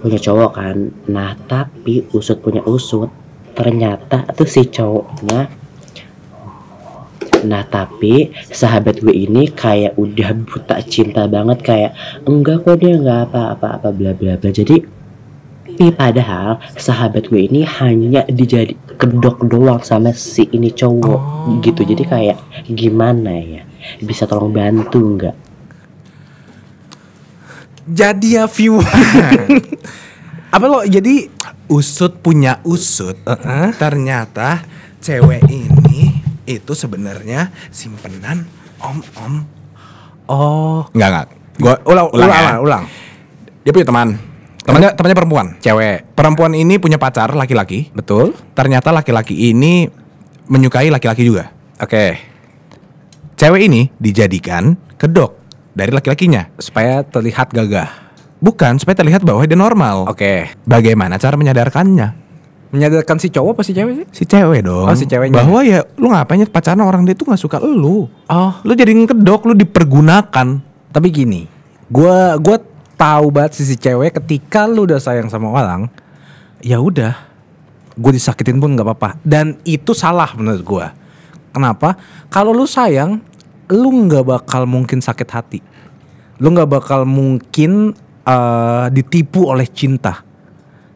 punya cowok kan. Nah, tapi usut punya usut ternyata tuh si cowoknya Nah tapi sahabat gue ini kayak udah buta cinta banget kayak enggak kok dia enggak apa-apa apa bla bla bla. Jadi tapi padahal sahabat gue ini hanya dijadi kedok doang sama si ini cowok oh. gitu. Jadi kayak gimana ya? Bisa tolong bantu enggak? Jadi ya view <laughs> Apa lo jadi usut punya usut? Uh -uh. Ternyata cewek ini itu sebenarnya simpenan om-om. Oh. Enggak enggak. Gua ulang ulang ulang, ya. ya. ulang. Dia punya teman. Temannya temannya perempuan, cewek. Perempuan ini punya pacar laki-laki. Betul. Ternyata laki-laki ini menyukai laki-laki juga. Oke. Okay. Cewek ini dijadikan kedok dari laki-lakinya supaya terlihat gagah. Bukan, supaya terlihat bahwa dia normal. Oke. Okay. Bagaimana cara menyadarkannya? Menyadarkan si cowok apa si cewek sih? Si cewek dong. Oh, si ceweknya. Bahwa ya lu ngapain pacaran orang dia tuh nggak suka lu. Oh, lu jadi ngedok, lu dipergunakan. Tapi gini, gua gua tau banget si cewek ketika lu udah sayang sama orang, ya udah gue disakitin pun gak apa-apa dan itu salah menurut gue kenapa kalau lu sayang lu gak bakal mungkin sakit hati lu gak bakal mungkin uh, ditipu oleh cinta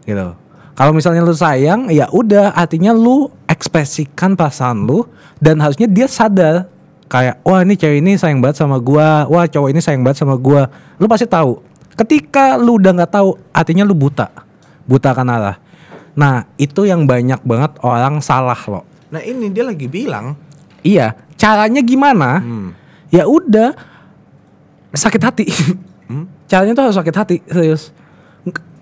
gitu kalau misalnya lu sayang, ya udah artinya lu ekspresikan perasaan lu dan harusnya dia sadar kayak wah ini cewek ini sayang banget sama gua, wah cowok ini sayang banget sama gua. Lu pasti tahu. Ketika lu udah nggak tahu, artinya lu buta. Buta kan arah. Nah, itu yang banyak banget orang salah loh. Nah, ini dia lagi bilang. Iya, caranya gimana? Hmm. Ya udah sakit hati. Hmm? Caranya tuh harus sakit hati, serius.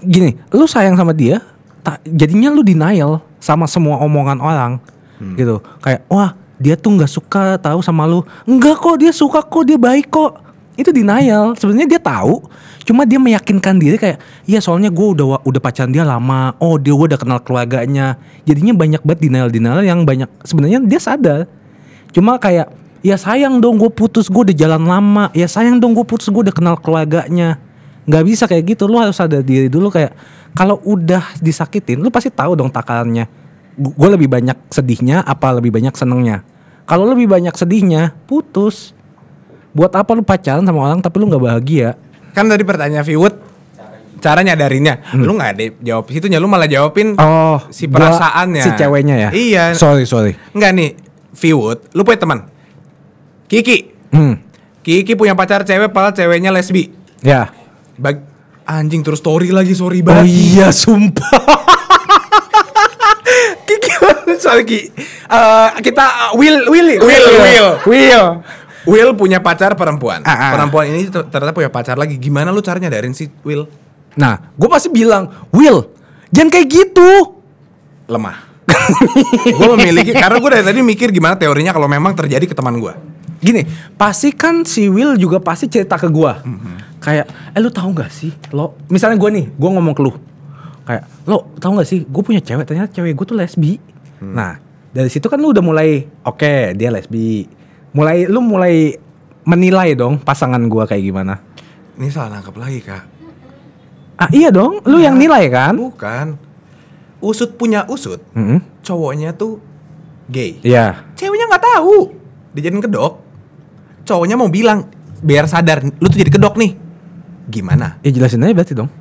Gini, lu sayang sama dia, tak jadinya lu denial sama semua omongan orang hmm. gitu kayak wah dia tuh nggak suka tahu sama lu nggak kok dia suka kok dia baik kok itu denial sebenarnya dia tahu cuma dia meyakinkan diri kayak iya soalnya gue udah udah pacaran dia lama oh dia gue udah kenal keluarganya jadinya banyak banget denial denial yang banyak sebenarnya dia sadar cuma kayak ya sayang dong gue putus gue udah jalan lama ya sayang dong gue putus gue udah kenal keluarganya nggak bisa kayak gitu lu harus sadar diri dulu kayak kalau udah disakitin lu pasti tahu dong takarannya gue lebih banyak sedihnya apa lebih banyak senengnya kalau lebih banyak sedihnya putus buat apa lu pacaran sama orang tapi lu nggak bahagia kan tadi pertanyaan Viwood cara nyadarinya hmm. lu nggak ada hmm. jawab situnya lu malah jawabin oh si perasaannya si ceweknya ya iya sorry sorry nggak nih Viwood lu punya teman Kiki hmm. Kiki punya pacar cewek padahal ceweknya lesbi ya Bag anjing terus story lagi sorry banget. Oh iya sumpah. Soalnya lagi uh, kita eh, Will Will ya? Will iya. Will Will, Will. punya pacar perempuan. uh, Perempuan ini ternyata punya pacar lagi. Gimana lu caranya darin si Will? Nah, gue pasti bilang, Will, jangan kayak gitu. Lemah. <laughs> gue memiliki karena gue dari tadi mikir gimana teorinya kalau memang terjadi ke teman gue gini pasti kan si Will juga pasti cerita ke gue mm -hmm. kayak eh lu tahu nggak sih lo misalnya gue nih gue ngomong ke lu kayak lo tau gak sih gue punya cewek ternyata cewek gue tuh lesbi mm. nah dari situ kan lu udah mulai oke okay, dia lesbi mulai lu mulai menilai dong pasangan gue kayak gimana ini salah nangkep lagi kak ah iya dong lu ya, yang iya. nilai kan bukan usut punya usut mm -hmm. cowoknya tuh gay iya yeah. ceweknya nggak tahu dijadiin kedok cowoknya mau bilang biar sadar lu tuh jadi kedok nih gimana ya jelasin aja berarti dong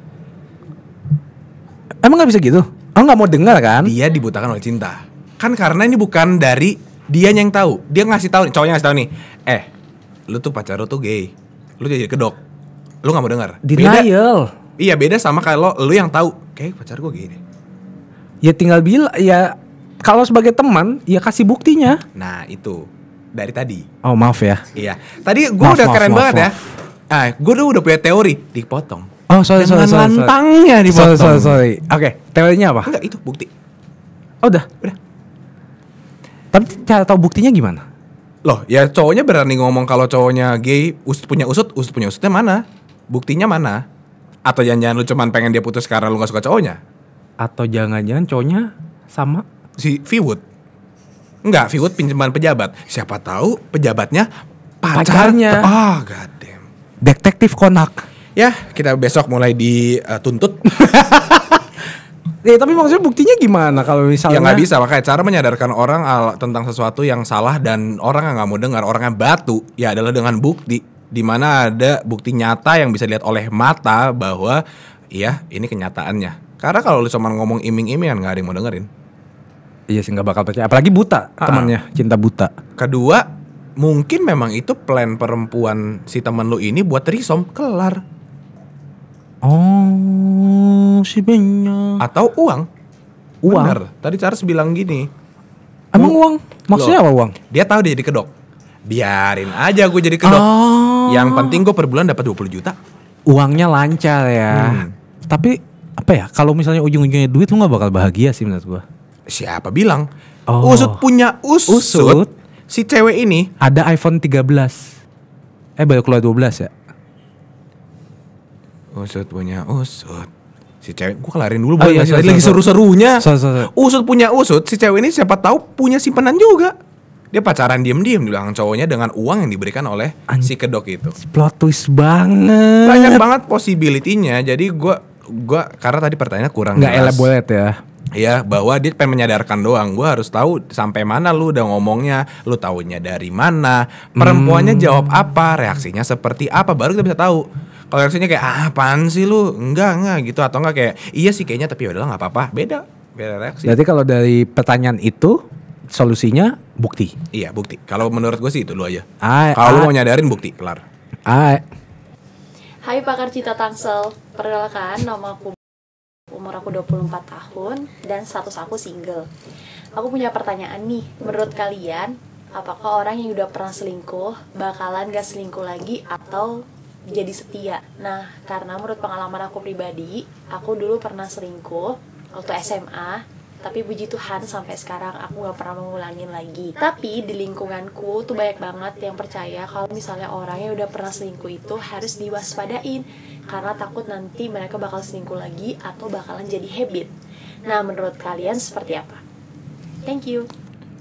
emang nggak bisa gitu aku nggak mau dengar kan dia dibutakan oleh cinta kan karena ini bukan dari dia yang tahu dia ngasih tahu nih. cowoknya ngasih tahu nih eh lu tuh pacar lu tuh gay lu jadi kedok lu nggak mau dengar denial beda, iya beda sama kalau lu yang tahu kayak pacar gua gay deh ya tinggal bilang ya kalau sebagai teman ya kasih buktinya nah itu dari tadi. Oh maaf ya. Iya. Tadi gue udah maaf, keren maaf, banget ya. maaf. ya. Ah, gue udah udah punya teori dipotong. Oh sorry Dengan sorry sorry. lantangnya dipotong. Sorry sorry. sorry. Oke, okay, teorinya apa? Enggak itu bukti. Oh, udah. Udah. Tapi cara tahu buktinya gimana? Loh, ya cowoknya berani ngomong kalau cowoknya gay, usut punya usut, usut punya usutnya mana? Buktinya mana? Atau jangan-jangan lu cuman pengen dia putus karena lu gak suka cowoknya? Atau jangan-jangan cowoknya sama si Viewood. Enggak, Viwood pinjaman pejabat. Siapa tahu pejabatnya pacarnya. pacarnya. Oh, god Detektif konak. Ya, kita besok mulai dituntut. <laughs> Ya, tapi maksudnya buktinya gimana kalau misalnya? Ya nggak bisa, makanya cara menyadarkan orang tentang sesuatu yang salah dan orang yang nggak mau dengar, orang yang batu, ya adalah dengan bukti. dimana ada bukti nyata yang bisa dilihat oleh mata bahwa, ya ini kenyataannya. Karena kalau lu cuma ngomong iming iming kan gak ada yang mau dengerin. Iya sih nggak bakal percaya. Apalagi buta ah. temannya, cinta buta. Kedua, mungkin memang itu plan perempuan si temen lu ini buat risom kelar. Oh, si banyak. Atau uang. Uang. Bener. Tadi Charles bilang gini. Emang uang? Maksudnya Loh, apa uang? Dia tahu dia jadi kedok. Biarin aja gue jadi kedok. Oh. Yang penting gue per bulan dapat 20 juta. Uangnya lancar ya. Hmm. Tapi apa ya? Kalau misalnya ujung-ujungnya duit lu nggak bakal bahagia sih menurut gue. Siapa bilang? Oh. Usut punya usut, usut. Si cewek ini ada iPhone 13. Eh baru keluar 12 ya? Usut punya usut. Si cewek gua kelarin dulu oh, iya, so, lagi seru-serunya. So, so, so. Usut punya usut, si cewek ini siapa tahu punya simpanan juga. Dia pacaran diem-diem bilang cowoknya dengan uang yang diberikan oleh An si kedok itu. Plot twist banget. Banyak banget possibility-nya. Jadi gua gua karena tadi pertanyaannya kurang Nggak jelas. elaborate ya ya bahwa dia pengen menyadarkan doang gue harus tahu sampai mana lu udah ngomongnya lu tahunya dari mana perempuannya hmm. jawab apa reaksinya seperti apa baru kita bisa tahu kalau reaksinya kayak ah, apaan sih lu enggak enggak gitu atau enggak kayak iya sih kayaknya tapi ya udahlah nggak apa-apa beda beda reaksi Jadi kalau dari pertanyaan itu solusinya bukti iya bukti kalau menurut gue sih itu lu aja ah, kalau lu ah. mau nyadarin bukti kelar Hai. Ah. Hai pakar cita tangsel perkenalkan nama aku umur aku 24 tahun dan status aku single. Aku punya pertanyaan nih, menurut kalian apakah orang yang udah pernah selingkuh bakalan gak selingkuh lagi atau jadi setia? Nah, karena menurut pengalaman aku pribadi, aku dulu pernah selingkuh waktu SMA, tapi puji Tuhan sampai sekarang aku gak pernah mengulangin lagi. Tapi di lingkunganku tuh banyak banget yang percaya kalau misalnya orang yang udah pernah selingkuh itu harus diwaspadain karena takut nanti mereka bakal selingkuh lagi atau bakalan jadi habit. Nah, menurut kalian seperti apa? Thank you.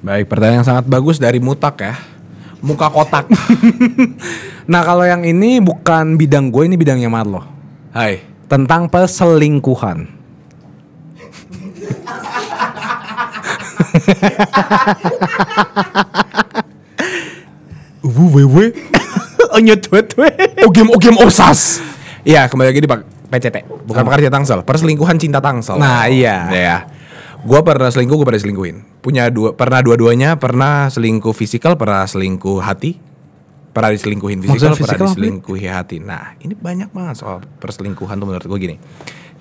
Baik, pertanyaan yang sangat bagus dari Mutak ya. Muka kotak. <laughs> nah, kalau yang ini bukan bidang gue, ini bidangnya Marlo. Hai. Tentang perselingkuhan. Wuwewe. Onyo tuwe Ogem ogem osas. Iya, kembali lagi di pak PCT. Bukan pekerja Tangsel, perselingkuhan cinta Tangsel. Nah, iya. Iya. Gue pernah selingkuh, gue pernah selingkuhin. Punya dua, pernah dua-duanya, pernah selingkuh fisikal, pernah selingkuh hati, pernah diselingkuhin fisikal, pernah diselingkuhi hati. Nah, ini banyak banget soal perselingkuhan tuh menurut gue gini.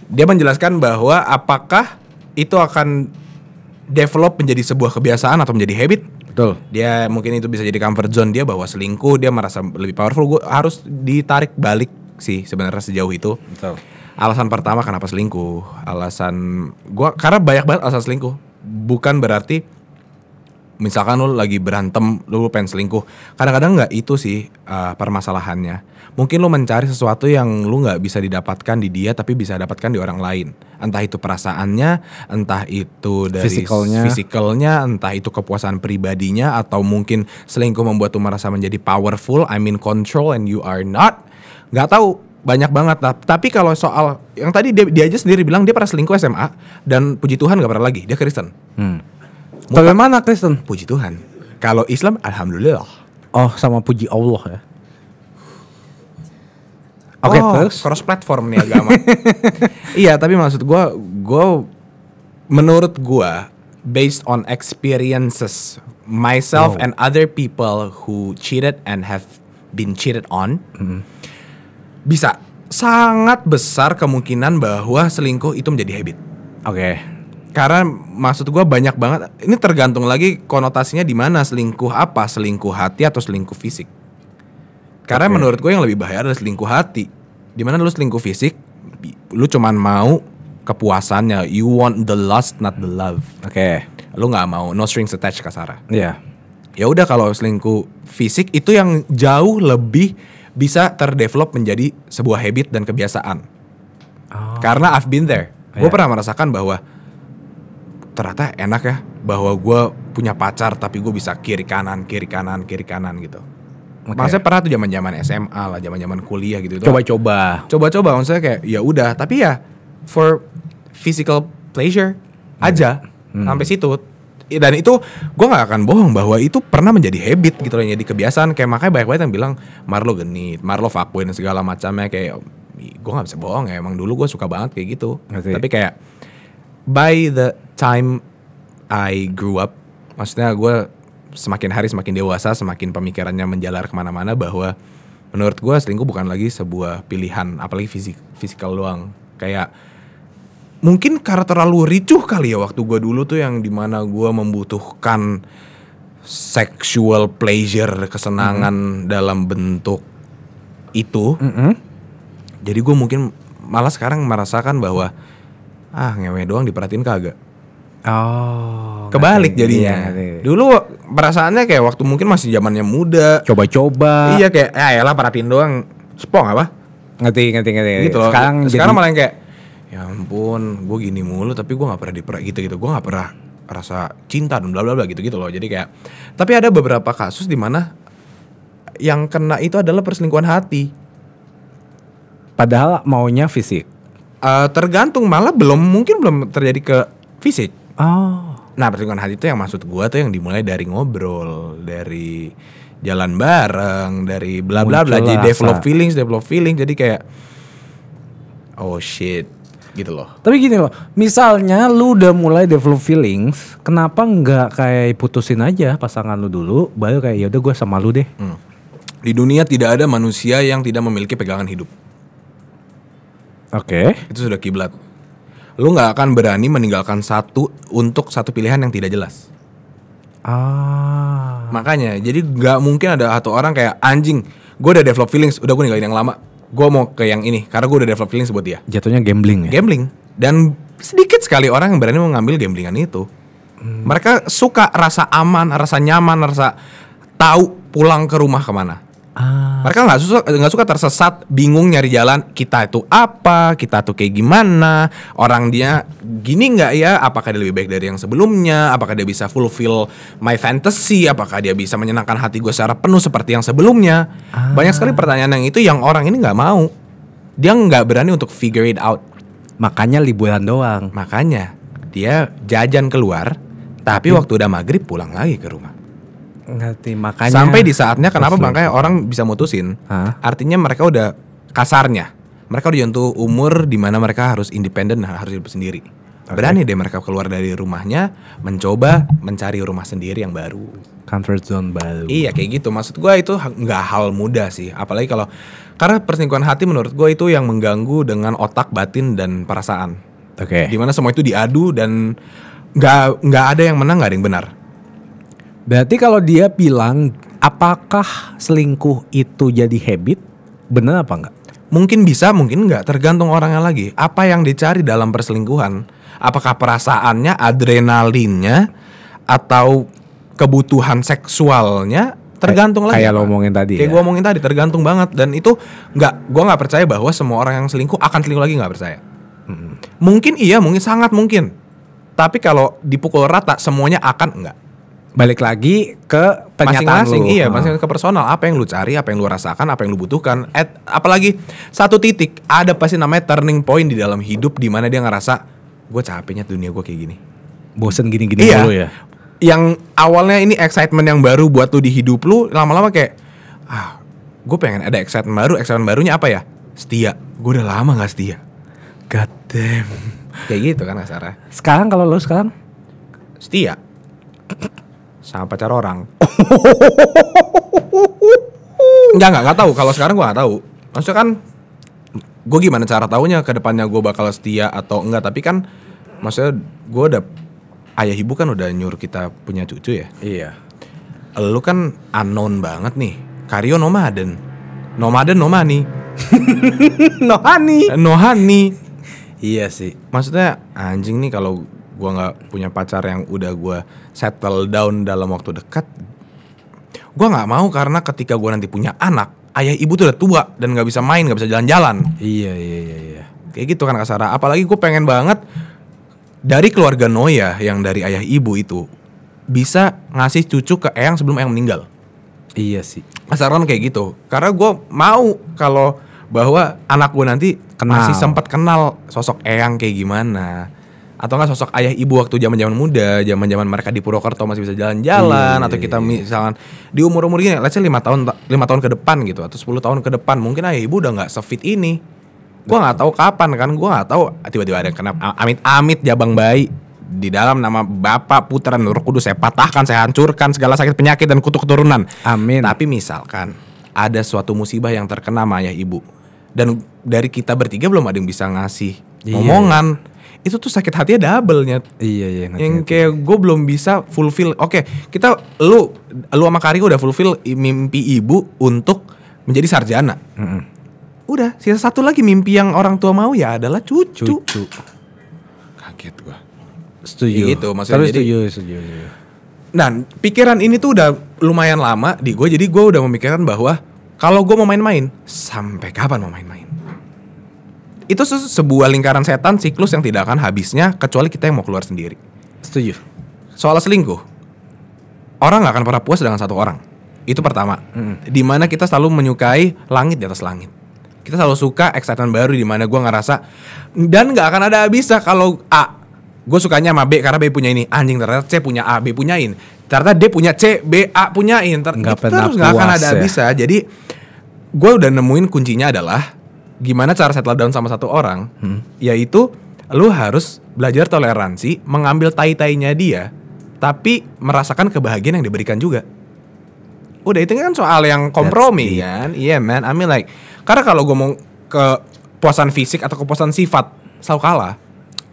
Dia menjelaskan bahwa apakah itu akan develop menjadi sebuah kebiasaan atau menjadi habit Betul. Dia mungkin itu bisa jadi comfort zone dia bahwa selingkuh dia merasa lebih powerful. Gue harus ditarik balik sih sebenarnya sejauh itu. Betul. Alasan pertama kenapa selingkuh, alasan gua karena banyak banget alasan selingkuh. Bukan berarti misalkan lu lagi berantem lu pengen selingkuh kadang-kadang nggak itu sih uh, permasalahannya mungkin lu mencari sesuatu yang lu nggak bisa didapatkan di dia tapi bisa dapatkan di orang lain entah itu perasaannya entah itu dari fisikalnya, fisikalnya entah itu kepuasan pribadinya atau mungkin selingkuh membuat lu merasa menjadi powerful I mean control and you are not nggak tahu banyak banget lah tapi kalau soal yang tadi dia, dia aja sendiri bilang dia pernah selingkuh SMA dan puji Tuhan gak pernah lagi dia Kristen hmm. Muka, Bagaimana Kristen? Puji Tuhan kalau Islam Alhamdulillah oh sama puji Allah ya Oke, okay, oh, terus cross platform nih agama. <laughs> iya, tapi maksud gue, gue menurut gue, based on experiences myself oh. and other people who cheated and have been cheated on, mm -hmm bisa sangat besar kemungkinan bahwa selingkuh itu menjadi habit. Oke. Okay. Karena maksud gue banyak banget. Ini tergantung lagi konotasinya di mana selingkuh apa, selingkuh hati atau selingkuh fisik. Karena okay. menurut gue yang lebih bahaya adalah selingkuh hati. Dimana lu selingkuh fisik, lu cuman mau kepuasannya. You want the lust, not the love. Oke. Okay. Lu nggak mau no strings attached kasara. Iya. Yeah. Ya udah kalau selingkuh fisik itu yang jauh lebih bisa terdevelop menjadi sebuah habit dan kebiasaan. Oh. Karena I've been there. Oh, gue yeah. pernah merasakan bahwa ternyata enak ya bahwa gue punya pacar tapi gue bisa kiri kanan kiri kanan kiri kanan gitu. Okay. Maksudnya pernah tuh zaman zaman SMA lah, zaman zaman kuliah gitu. Kan. Coba-coba. Coba-coba. Maksudnya kayak ya udah, tapi ya for physical pleasure hmm. aja hmm. sampai situ dan itu gue nggak akan bohong bahwa itu pernah menjadi habit gitu loh jadi kebiasaan kayak makanya banyak banget yang bilang Marlo genit Marlo fakuin segala macamnya kayak gue nggak bisa bohong ya emang dulu gue suka banget kayak gitu Masih. tapi kayak by the time I grew up maksudnya gue semakin hari semakin dewasa semakin pemikirannya menjalar kemana-mana bahwa menurut gue selingkuh bukan lagi sebuah pilihan apalagi fisik fisikal doang kayak mungkin karena terlalu ricuh kali ya waktu gue dulu tuh yang dimana gue membutuhkan sexual pleasure kesenangan mm -hmm. dalam bentuk itu mm -hmm. jadi gue mungkin malah sekarang merasakan bahwa ah ngewe doang diperhatiin kagak Oh, kebalik ngerti, iya, jadinya. Ngerti. Dulu perasaannya kayak waktu mungkin masih zamannya muda. Coba-coba. Iya kayak, ah, ya lah perhatiin doang. Spong apa? Ngerti, ngerti, ngerti. Gitu loh. Sekarang, sekarang jadi... malah kayak, ya ampun gue gini mulu tapi gue nggak pernah diper gitu gitu gue nggak pernah rasa cinta dan bla bla bla gitu gitu loh jadi kayak tapi ada beberapa kasus di mana yang kena itu adalah perselingkuhan hati padahal maunya fisik uh, tergantung malah belum mungkin belum terjadi ke fisik oh nah perselingkuhan hati itu yang maksud gue tuh yang dimulai dari ngobrol dari jalan bareng dari bla bla bla jadi develop feelings develop feelings jadi kayak oh shit gitu loh. Tapi gini loh, misalnya lu udah mulai develop feelings, kenapa nggak kayak putusin aja pasangan lu dulu, baru kayak ya udah gue sama lu deh. Hmm. Di dunia tidak ada manusia yang tidak memiliki pegangan hidup. Oke. Okay. Itu sudah kiblat. Lu nggak akan berani meninggalkan satu untuk satu pilihan yang tidak jelas. Ah. Makanya, jadi nggak mungkin ada satu orang kayak anjing. Gue udah develop feelings, udah gue ninggalin yang lama gue mau ke yang ini karena gue udah develop feeling buat dia. Jatuhnya gambling ya. Gambling dan sedikit sekali orang yang berani mengambil gamblingan itu. Hmm. Mereka suka rasa aman, rasa nyaman, rasa tahu pulang ke rumah kemana. Ah. Mereka nggak suka nggak suka tersesat, bingung nyari jalan. Kita itu apa? Kita tuh kayak gimana? Orang dia gini nggak ya? Apakah dia lebih baik dari yang sebelumnya? Apakah dia bisa fulfill my fantasy? Apakah dia bisa menyenangkan hati gue secara penuh seperti yang sebelumnya? Ah. Banyak sekali pertanyaan yang itu yang orang ini nggak mau. Dia nggak berani untuk figure it out. Makanya liburan doang. Makanya dia jajan keluar, tapi tapi waktu udah maghrib pulang lagi ke rumah ngerti makanya sampai di saatnya kenapa makanya orang bisa mutusin Hah? artinya mereka udah kasarnya mereka udah jentuh umur di mana mereka harus independen harus hidup sendiri okay. berani deh mereka keluar dari rumahnya mencoba mencari rumah sendiri yang baru comfort zone baru iya kayak gitu maksud gue itu nggak hal mudah sih apalagi kalau karena perselingkuhan hati menurut gue itu yang mengganggu dengan otak batin dan perasaan oke okay. dimana semua itu diadu dan nggak nggak ada yang menang nggak ada yang benar Berarti kalau dia bilang apakah selingkuh itu jadi habit, benar apa enggak? Mungkin bisa, mungkin enggak, tergantung orangnya lagi. Apa yang dicari dalam perselingkuhan? Apakah perasaannya, adrenalinnya, atau kebutuhan seksualnya? Tergantung Kay- lagi. Kayak lo ngomongin tadi. Kayak ya? gue ngomongin tadi, tergantung banget. Dan itu enggak, gue enggak percaya bahwa semua orang yang selingkuh akan selingkuh lagi enggak percaya. Mungkin iya, mungkin sangat mungkin. Tapi kalau dipukul rata, semuanya akan enggak balik lagi ke pernyataan masing-masing lu. iya hmm. masing-masing ke personal apa yang lu cari apa yang lu rasakan apa yang lu butuhkan At, apalagi satu titik ada pasti namanya turning point di dalam hidup di mana dia ngerasa gue capeknya dunia gue kayak gini bosen gini-gini iya. dulu ya yang awalnya ini excitement yang baru buat lu di hidup lu lama-lama kayak ah gue pengen ada excitement baru excitement barunya apa ya setia gue udah lama gak setia god kayak gitu kan Sarah sekarang kalau lu sekarang setia sama pacar orang. Enggak, <laughs> enggak, enggak tahu. Kalau sekarang gua nggak tahu. Maksudnya kan gua gimana cara taunya ke depannya gua bakal setia atau enggak. Tapi kan maksudnya gua udah ayah ibu kan udah nyuruh kita punya cucu ya. Iya. Lu kan unknown banget nih. Karyo nomaden. Nomaden nomani. <laughs> nohani. Nohani. Iya sih. Maksudnya anjing nih kalau gue nggak punya pacar yang udah gue settle down dalam waktu dekat gue nggak mau karena ketika gue nanti punya anak ayah ibu tuh udah tua dan nggak bisa main nggak bisa jalan-jalan iya iya iya iya kayak gitu kan kasara apalagi gue pengen banget dari keluarga Noya yang dari ayah ibu itu bisa ngasih cucu ke Eyang sebelum Eyang meninggal iya sih kasaran kayak gitu karena gue mau kalau bahwa anak gue nanti kenal. masih sempat kenal sosok Eyang kayak gimana atau enggak sosok ayah ibu waktu zaman zaman muda zaman zaman mereka di Purwokerto masih bisa jalan-jalan iya, atau iya, kita iya. misalkan di umur umur gini let's say lima tahun lima tahun ke depan gitu atau 10 tahun ke depan mungkin ayah ibu udah nggak sefit ini gue nggak tahu kapan kan gue nggak tahu tiba-tiba ada yang kena amit-amit jabang bayi di dalam nama Bapak Putra Nur Kudus saya patahkan, saya hancurkan segala sakit penyakit dan kutuk keturunan. Amin. Tapi misalkan ada suatu musibah yang terkena sama ayah ibu dan dari kita bertiga belum ada yang bisa ngasih yeah. omongan itu tuh sakit hatinya double nya iya iya ngerti, yang kayak gue belum bisa fulfill oke okay, kita lu lu sama Kari udah fulfill mimpi ibu untuk menjadi sarjana mm -hmm. udah sisa satu lagi mimpi yang orang tua mau ya adalah cucu, cucu. kaget gua. setuju itu maksudnya Tapi jadi, setuju, setuju setuju nah pikiran ini tuh udah lumayan lama di gue jadi gue udah memikirkan bahwa kalau gue mau main-main sampai kapan mau main-main itu se sebuah lingkaran setan siklus yang tidak akan habisnya kecuali kita yang mau keluar sendiri. Setuju. Soal selingkuh, orang nggak akan pernah puas dengan satu orang. Itu pertama. Mm. mana kita selalu menyukai langit di atas langit. Kita selalu suka excitement baru di mana gue ngerasa dan nggak akan ada habisnya kalau A gue sukanya sama B karena B punya ini anjing ternyata C punya A B punyain ternyata D punya C B A punyain Ter nggak terus nggak akan ada ya. jadi gue udah nemuin kuncinya adalah gimana cara settle down sama satu orang, hmm. yaitu lu harus belajar toleransi, mengambil tai-tainya dia, tapi merasakan kebahagiaan yang diberikan juga. Udah itu kan soal yang kompromi kan, iya yeah, man. I mean like, karena kalau gue mau ke puasan fisik atau kepuasan sifat selalu kalah.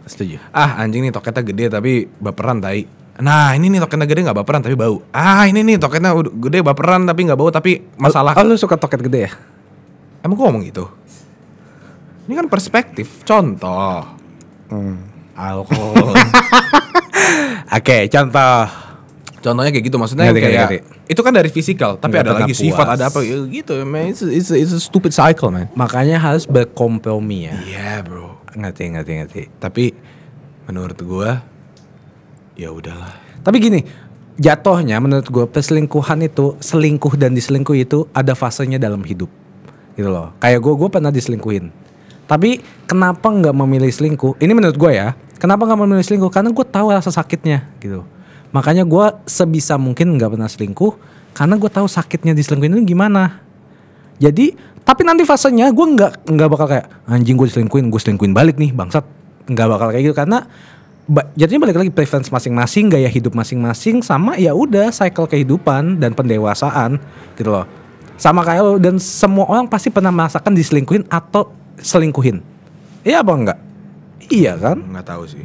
Setuju. Ah anjing nih toketnya gede tapi baperan tai. Nah ini nih toketnya gede nggak baperan tapi bau. Ah ini nih toketnya gede baperan tapi nggak bau tapi oh, masalah. Oh, oh lu suka toket gede ya? Emang gue ngomong gitu? Ini kan perspektif. Contoh. Hmm. Alkohol. <laughs> Oke, contoh. Contohnya kayak gitu maksudnya ngerti, kayak ngerti. itu kan dari fisikal, tapi Nggak iya, ada lagi puas. sifat, ada apa ya gitu. Man, it's, it's, it's a stupid cycle, man. Makanya harus berkompromi ya. Iya, yeah, bro. Ngerti, ngerti, ngerti. Tapi menurut gua ya udahlah. Tapi gini, jatohnya menurut gua perselingkuhan itu selingkuh dan diselingkuh itu ada fasenya dalam hidup gitu loh kayak gua, gua pernah diselingkuhin tapi kenapa nggak memilih selingkuh? Ini menurut gue ya. Kenapa nggak memilih selingkuh? Karena gue tahu rasa sakitnya gitu. Makanya gue sebisa mungkin nggak pernah selingkuh karena gue tahu sakitnya diselingkuhin itu gimana. Jadi tapi nanti fasenya gue nggak nggak bakal kayak anjing gue diselingkuhin, gue selingkuhin balik nih bangsat. Nggak bakal kayak gitu karena Ba jadinya balik lagi preference masing-masing, gaya hidup masing-masing sama ya udah cycle kehidupan dan pendewasaan gitu loh. Sama kayak lo dan semua orang pasti pernah merasakan diselingkuhin atau Selingkuhin? Iya apa enggak? Iya kan? Nggak tahu sih.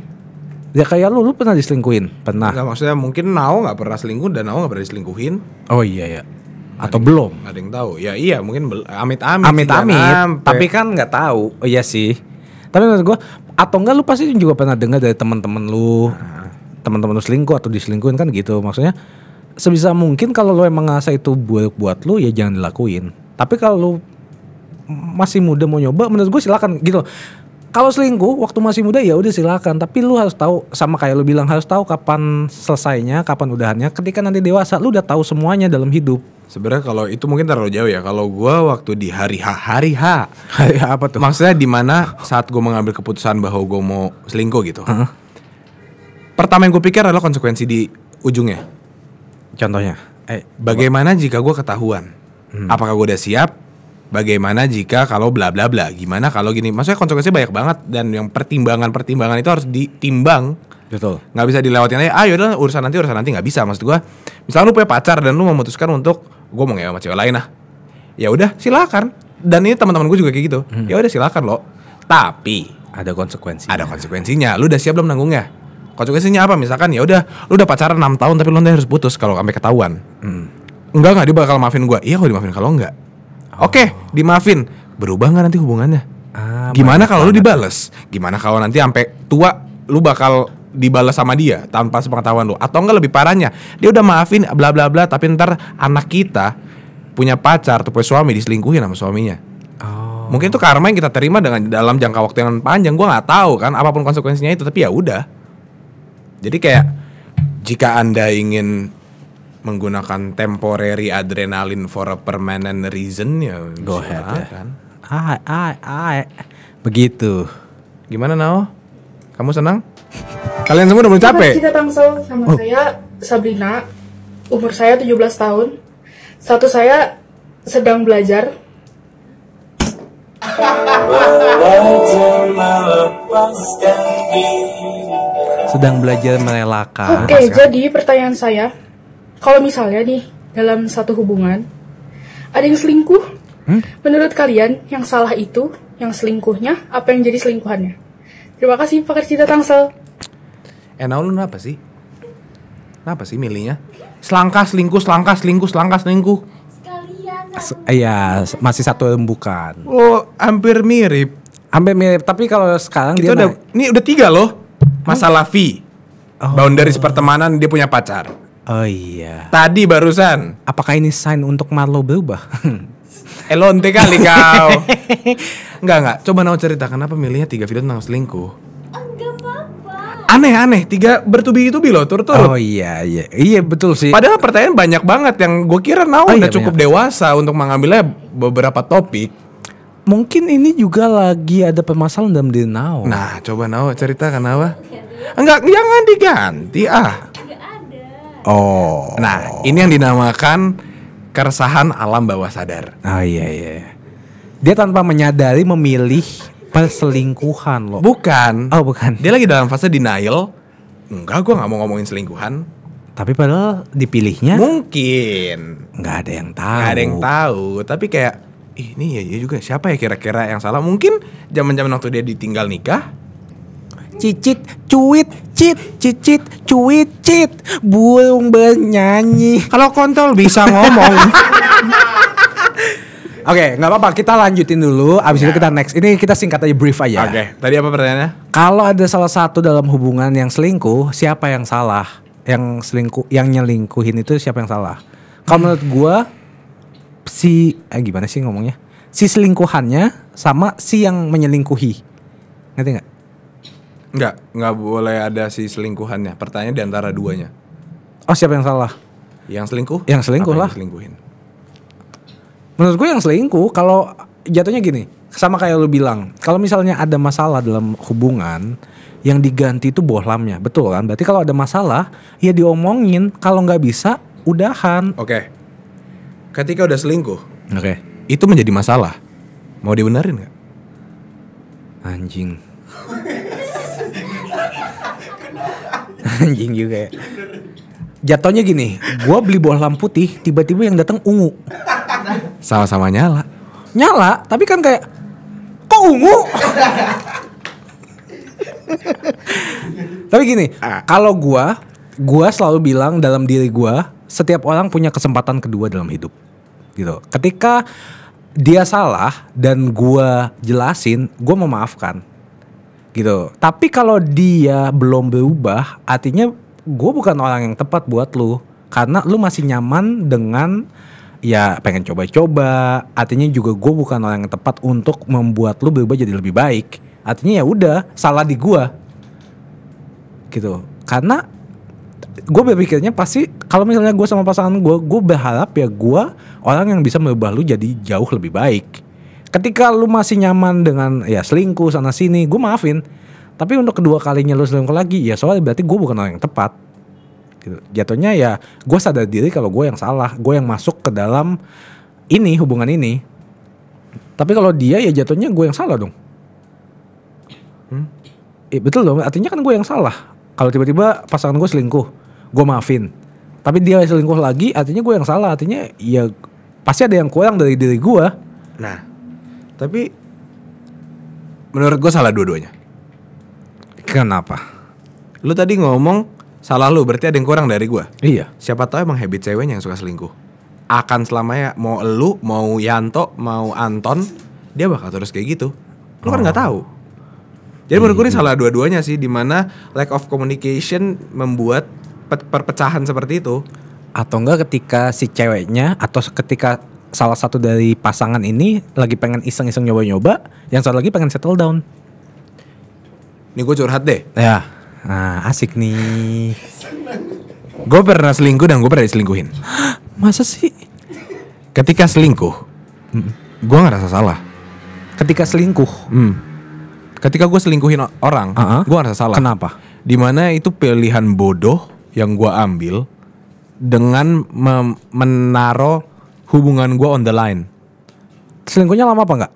Ya kayak lu, lu pernah diselingkuhin? Pernah. Enggak maksudnya mungkin Nao nggak pernah selingkuh dan Nao nggak pernah diselingkuhin. Oh iya ya. Atau ada, belum? Ada yang tahu. Ya iya mungkin amit-amit. Amit-amit. Tapi kan nggak tahu. Oh, iya sih. Tapi menurut gua atau enggak lu pasti juga pernah dengar dari teman-teman lu. Nah. Teman-teman lu selingkuh atau diselingkuhin kan gitu. Maksudnya sebisa mungkin kalau lu emang ngerasa itu buat buat lu ya jangan dilakuin. Tapi kalau lu masih muda mau nyoba menurut gue silakan gitu loh kalau selingkuh waktu masih muda ya udah silakan tapi lu harus tahu sama kayak lu bilang harus tahu kapan selesainya kapan udahannya ketika nanti dewasa lu udah tahu semuanya dalam hidup sebenarnya kalau itu mungkin terlalu jauh ya kalau gue waktu di hari H hari H hari H apa tuh maksudnya di mana saat gue mengambil keputusan bahwa gue mau selingkuh gitu uh -huh. pertama yang gue pikir adalah konsekuensi di ujungnya contohnya eh bagaimana jika gue ketahuan hmm. apakah gue udah siap bagaimana jika kalau bla bla bla gimana kalau gini maksudnya konsekuensinya banyak banget dan yang pertimbangan pertimbangan itu harus ditimbang betul nggak bisa dilewatin aja ah yaudah urusan nanti urusan nanti nggak bisa maksud gua misalnya lu punya pacar dan lu memutuskan untuk gue mau ngewe sama cewek lain ah ya udah silakan dan ini teman-teman gue juga kayak gitu hmm. ya udah silakan loh. tapi ada konsekuensi ada konsekuensinya lu udah siap belum nanggungnya konsekuensinya apa misalkan ya udah lu udah pacaran 6 tahun tapi lu nanti harus putus kalau sampai ketahuan hmm. enggak enggak dia bakal maafin gue iya kalau dimaafin kalau enggak Oh. Oke, okay, dimaafin. Berubah nggak nanti hubungannya? Ah, Gimana kalau lu dibales? Gimana kalau nanti sampai tua lu bakal dibales sama dia tanpa sepengetahuan lu atau enggak lebih parahnya dia udah maafin bla bla bla tapi ntar anak kita punya pacar atau punya suami diselingkuhin sama suaminya oh. mungkin itu karma yang kita terima dengan dalam jangka waktu yang panjang Gua nggak tahu kan apapun konsekuensinya itu tapi ya udah jadi kayak jika anda ingin menggunakan temporary adrenaline for a permanent reason ya go ahead ya. kan ai ai ai begitu gimana Nao kamu senang kalian semua udah mulai capek kita tangsel sama oh. saya Sabrina umur saya 17 tahun satu saya sedang belajar sedang belajar merelakan oke okay, jadi pertanyaan saya kalau misalnya nih dalam satu hubungan ada yang selingkuh, hmm? menurut kalian yang salah itu yang selingkuhnya apa yang jadi selingkuhannya? Terima kasih Pak Cita Tangsel. Enak eh, lu kenapa sih? Kenapa sih milihnya? Selangkah selingkuh, selangkah selingkuh, selangkah selingkuh. Iya, masih satu bukan. Oh, hampir mirip. Hampir mirip, tapi kalau sekarang itu dia udah, ini udah tiga loh. Masalah V, Oh. Boundaries pertemanan dia punya pacar Oh iya. Tadi barusan. Apakah ini sign untuk Marlo berubah? <laughs> Elonte kali kau. enggak <laughs> enggak. Coba nau cerita kenapa milihnya tiga video tentang selingkuh. Enggak apa Aneh-aneh. Tiga bertubi itu bilo turut tur Oh iya iya iya betul sih. Padahal pertanyaan banyak banget yang gue kira nau oh, iya, udah iya, cukup banyak. dewasa untuk mengambilnya beberapa topik. Mungkin ini juga lagi ada permasalahan dalam diri nau Nah, coba Nau cerita kenapa? Enggak, jangan diganti ah. Enggak Oh. Nah, ini yang dinamakan keresahan alam bawah sadar. Oh iya iya. Dia tanpa menyadari memilih perselingkuhan loh. Bukan. Oh bukan. Dia lagi dalam fase denial. Enggak, gue nggak mau ngomongin selingkuhan. Tapi padahal dipilihnya mungkin nggak ada yang tahu. Nggak ada yang tahu. Tapi kayak ini ya, ya juga siapa ya kira-kira yang salah? Mungkin zaman-zaman waktu dia ditinggal nikah, cicit cuit cit cicit cuit cit burung bernyanyi kalau kontol bisa ngomong <laughs> Oke, okay, nggak apa-apa. Kita lanjutin dulu. Abis yeah. itu ya. kita next. Ini kita singkat aja brief aja. Oke. Okay. Tadi apa pertanyaannya? Kalau ada salah satu dalam hubungan yang selingkuh, siapa yang salah? Yang selingkuh, yang nyelingkuhin itu siapa yang salah? Kalau hmm. menurut gua, si eh, gimana sih ngomongnya? Si selingkuhannya sama si yang menyelingkuhi. Ngerti nggak? Enggak, enggak boleh ada si selingkuhannya. Pertanyaan di antara duanya. Oh, siapa yang salah? Yang selingkuh? Yang selingkuh lah. selingkuhin? Menurut gue yang selingkuh kalau jatuhnya gini, sama kayak lu bilang, kalau misalnya ada masalah dalam hubungan, yang diganti itu bohlamnya, betul kan? Berarti kalau ada masalah, ya diomongin. Kalau nggak bisa, udahan. Oke. Okay. Ketika udah selingkuh, oke. Okay. Itu menjadi masalah. Mau dibenerin nggak? Anjing. <laughs> anjing juga ya. Jatuhnya gini, gue beli bola lampu putih, tiba-tiba yang datang ungu. Sama-sama nyala. Nyala, tapi kan kayak kok ungu? tapi gini, kalau gue, gue selalu bilang dalam diri gue, setiap orang punya kesempatan kedua dalam hidup. Gitu. Ketika dia salah dan gue jelasin, gue memaafkan gitu. Tapi kalau dia belum berubah, artinya gue bukan orang yang tepat buat lu karena lu masih nyaman dengan ya pengen coba-coba. Artinya juga gue bukan orang yang tepat untuk membuat lu berubah jadi lebih baik. Artinya ya udah salah di gue gitu. Karena gue berpikirnya pasti kalau misalnya gue sama pasangan gue, gue berharap ya gue orang yang bisa merubah lu jadi jauh lebih baik ketika lu masih nyaman dengan ya selingkuh sana sini gue maafin tapi untuk kedua kalinya lu selingkuh lagi ya soalnya berarti gue bukan orang yang tepat gitu. jatuhnya ya gue sadar diri kalau gue yang salah gue yang masuk ke dalam ini hubungan ini tapi kalau dia ya jatuhnya gue yang salah dong hmm? eh, betul dong artinya kan gue yang salah kalau tiba-tiba pasangan gue selingkuh gue maafin tapi dia selingkuh lagi artinya gue yang salah artinya ya pasti ada yang kurang dari diri gue nah tapi menurut gue salah dua-duanya. Kenapa? Lu tadi ngomong salah lu berarti ada yang kurang dari gue. Iya. Siapa tahu emang habit ceweknya yang suka selingkuh. Akan selamanya mau lu, mau Yanto, mau Anton, dia bakal terus kayak gitu. Lu kan oh. kan nggak tahu. Jadi menurut gue ini iya. salah dua-duanya sih dimana lack of communication membuat perpecahan seperti itu atau enggak ketika si ceweknya atau ketika salah satu dari pasangan ini lagi pengen iseng-iseng nyoba-nyoba, yang satu lagi pengen settle down. Ini gue curhat deh. Ya, nah, asik nih. gue pernah selingkuh dan gue pernah diselingkuhin. <gasps> Masa sih? Ketika selingkuh, gue rasa salah. Ketika selingkuh, hmm. ketika gue selingkuhin orang, uh -huh. gue ngerasa salah. Kenapa? Dimana itu pilihan bodoh yang gue ambil dengan menaruh hubungan gue on the line. Selingkuhnya lama apa nggak?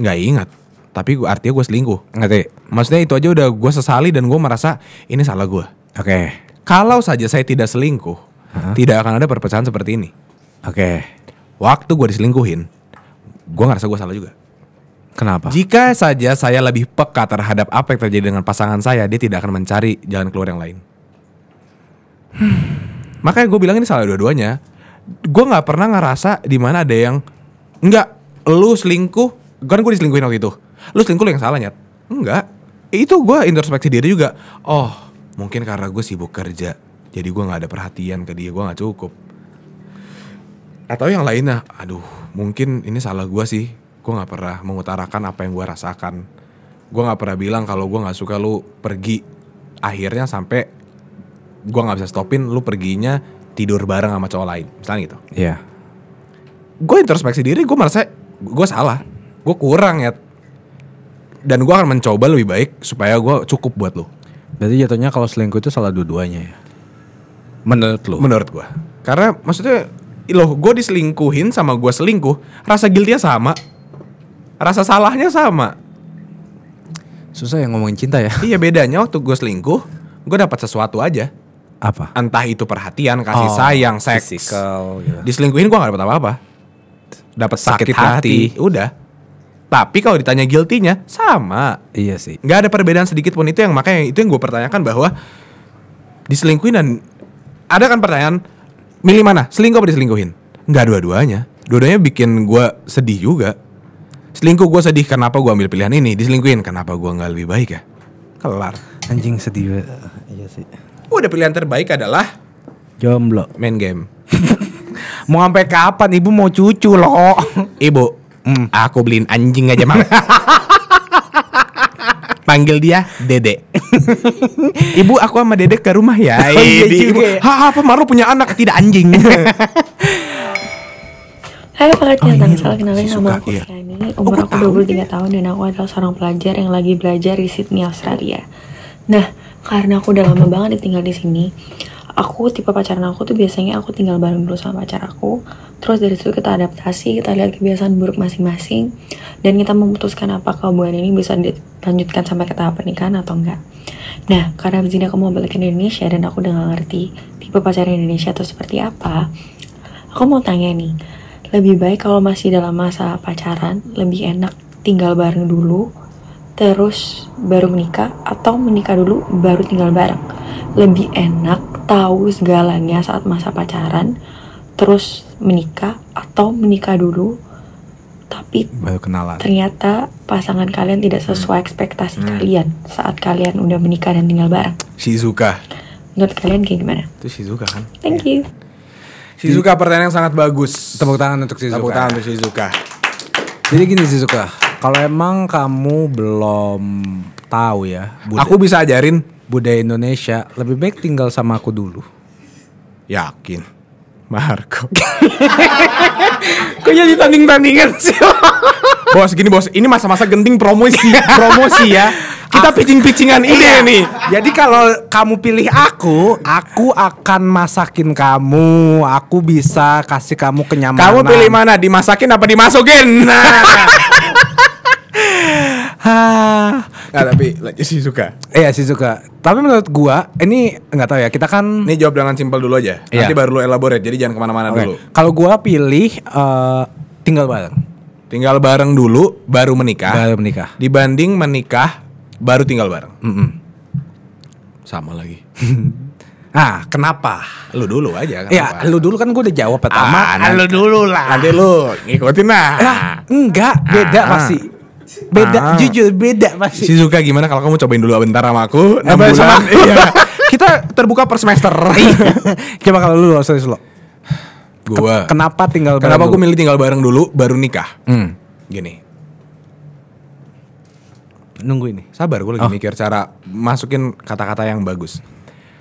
Nggak ingat. Tapi gua, artinya gue selingkuh. Ngerti? Maksudnya itu aja udah gue sesali dan gue merasa ini salah gue. Oke. Okay. Kalau saja saya tidak selingkuh, huh? tidak akan ada perpecahan seperti ini. Oke. Okay. Waktu gue diselingkuhin, gue ngerasa gue salah juga. Kenapa? Jika saja saya lebih peka terhadap apa yang terjadi dengan pasangan saya, dia tidak akan mencari jalan keluar yang lain. Hmm. Makanya gue bilang ini salah dua-duanya gue nggak pernah ngerasa di mana ada yang nggak lu selingkuh kan gue diselingkuhin waktu itu lu selingkuh lu yang salah nyet enggak itu gue introspeksi diri juga oh mungkin karena gue sibuk kerja jadi gue nggak ada perhatian ke dia gue nggak cukup atau yang lainnya aduh mungkin ini salah gue sih gue nggak pernah mengutarakan apa yang gue rasakan gue nggak pernah bilang kalau gue nggak suka lu pergi akhirnya sampai gue nggak bisa stopin lu perginya tidur bareng sama cowok lain misalnya gitu iya yeah. gue introspeksi diri gue merasa gue salah gue kurang ya dan gue akan mencoba lebih baik supaya gue cukup buat lo berarti jatuhnya kalau selingkuh itu salah dua-duanya ya menurut lo menurut gue karena maksudnya loh gue diselingkuhin sama gue selingkuh rasa guilty sama rasa salahnya sama susah yang ngomongin cinta ya iya bedanya waktu gue selingkuh gue dapat sesuatu aja apa entah itu perhatian kasih oh, sayang seks physical, gitu. diselingkuhin gue gak dapat apa-apa dapet sakit, sakit hati. hati udah tapi kalau ditanya guilty-nya sama iya sih nggak ada perbedaan sedikit pun itu yang makanya itu yang gue pertanyakan bahwa diselingkuhin dan ada kan pertanyaan milih mana selingkuh apa diselingkuhin nggak dua-duanya dua-duanya bikin gue sedih juga selingkuh gue sedih kenapa gue ambil pilihan ini diselingkuhin kenapa gue nggak lebih baik ya kelar anjing sedih iya sih udah pilihan terbaik adalah jomblo main game <laughs> mau sampai kapan ibu mau cucu loh <laughs> ibu mm, aku beliin anjing aja mama <laughs> panggil dia Dede. ibu aku sama Dede ke rumah ya. Oh, iya, ibu, ya. ha apa Maru punya anak tidak anjing. Hai pakar kesehatan, oh, iya. salah kenalin si nama aku iya. Oh, umur oh, aku 23 tahun dan aku adalah seorang pelajar yang lagi belajar di Sydney, Australia. Nah, karena aku udah lama banget ditinggal di sini, aku tipe pacaran aku tuh biasanya aku tinggal bareng dulu sama pacar aku. Terus dari situ kita adaptasi, kita lihat kebiasaan buruk masing-masing, dan kita memutuskan apakah hubungan ini bisa dilanjutkan sampai ke tahap pernikahan atau enggak. Nah, karena abis ini aku mau balik ke Indonesia dan aku udah gak ngerti tipe pacaran Indonesia atau seperti apa, aku mau tanya nih, lebih baik kalau masih dalam masa pacaran, lebih enak tinggal bareng dulu, terus baru menikah atau menikah dulu baru tinggal bareng lebih enak tahu segalanya saat masa pacaran terus menikah atau menikah dulu tapi baru kenalan ternyata pasangan kalian tidak sesuai ekspektasi hmm. kalian saat kalian udah menikah dan tinggal bareng Shizuka menurut kalian kayak gimana itu Shizuka kan thank iya. you Shizuka pertanyaan yang sangat bagus tepuk tangan untuk Shizuka tepuk tangan untuk Shizuka jadi gini Shizuka kalau emang kamu belum tahu ya, budaya, aku bisa ajarin budaya Indonesia. Lebih baik tinggal sama aku dulu. Yakin, Marco. <laughs> Kok jadi tanding tandingan sih? <laughs> bos gini bos, ini masa-masa genting promosi, promosi ya. Kita pitching-pitchingan ide iya. nih. Jadi kalau kamu pilih aku, aku akan masakin kamu. Aku bisa kasih kamu kenyamanan. Kamu pilih mana? Dimasakin apa dimasukin? Nah. <laughs> ah, nggak tapi like, si suka. Iya si suka. Tapi menurut gua ini nggak tahu ya. Kita kan. Ini jawab dengan simpel dulu aja. Iya. Nanti baru lu elaborate. Jadi jangan kemana-mana okay. dulu. Kalau gua pilih uh, tinggal bareng. Tinggal bareng dulu, baru menikah. Baru menikah. Dibanding menikah, baru tinggal bareng. Mm -mm. Sama lagi. <laughs> Ah kenapa? Lu dulu aja. kan? Ya, lu dulu kan gue udah jawab pertama. Ah, nah, lu dulu lah. Nanti lu ngikutin lah. Nah, enggak, beda ah. pasti. Ah. Beda, ah. jujur beda pasti. Shizuka gimana kalau kamu cobain dulu bentar sama aku? enam bulan. sama? <laughs> iya. Kita terbuka per semester. Coba kalau lu serius lo. Gua. Kenapa tinggal bareng? Kenapa aku milih tinggal bareng dulu baru nikah? Hmm. Gini. Nunggu ini. Sabar, gue lagi oh. mikir cara masukin kata-kata yang bagus.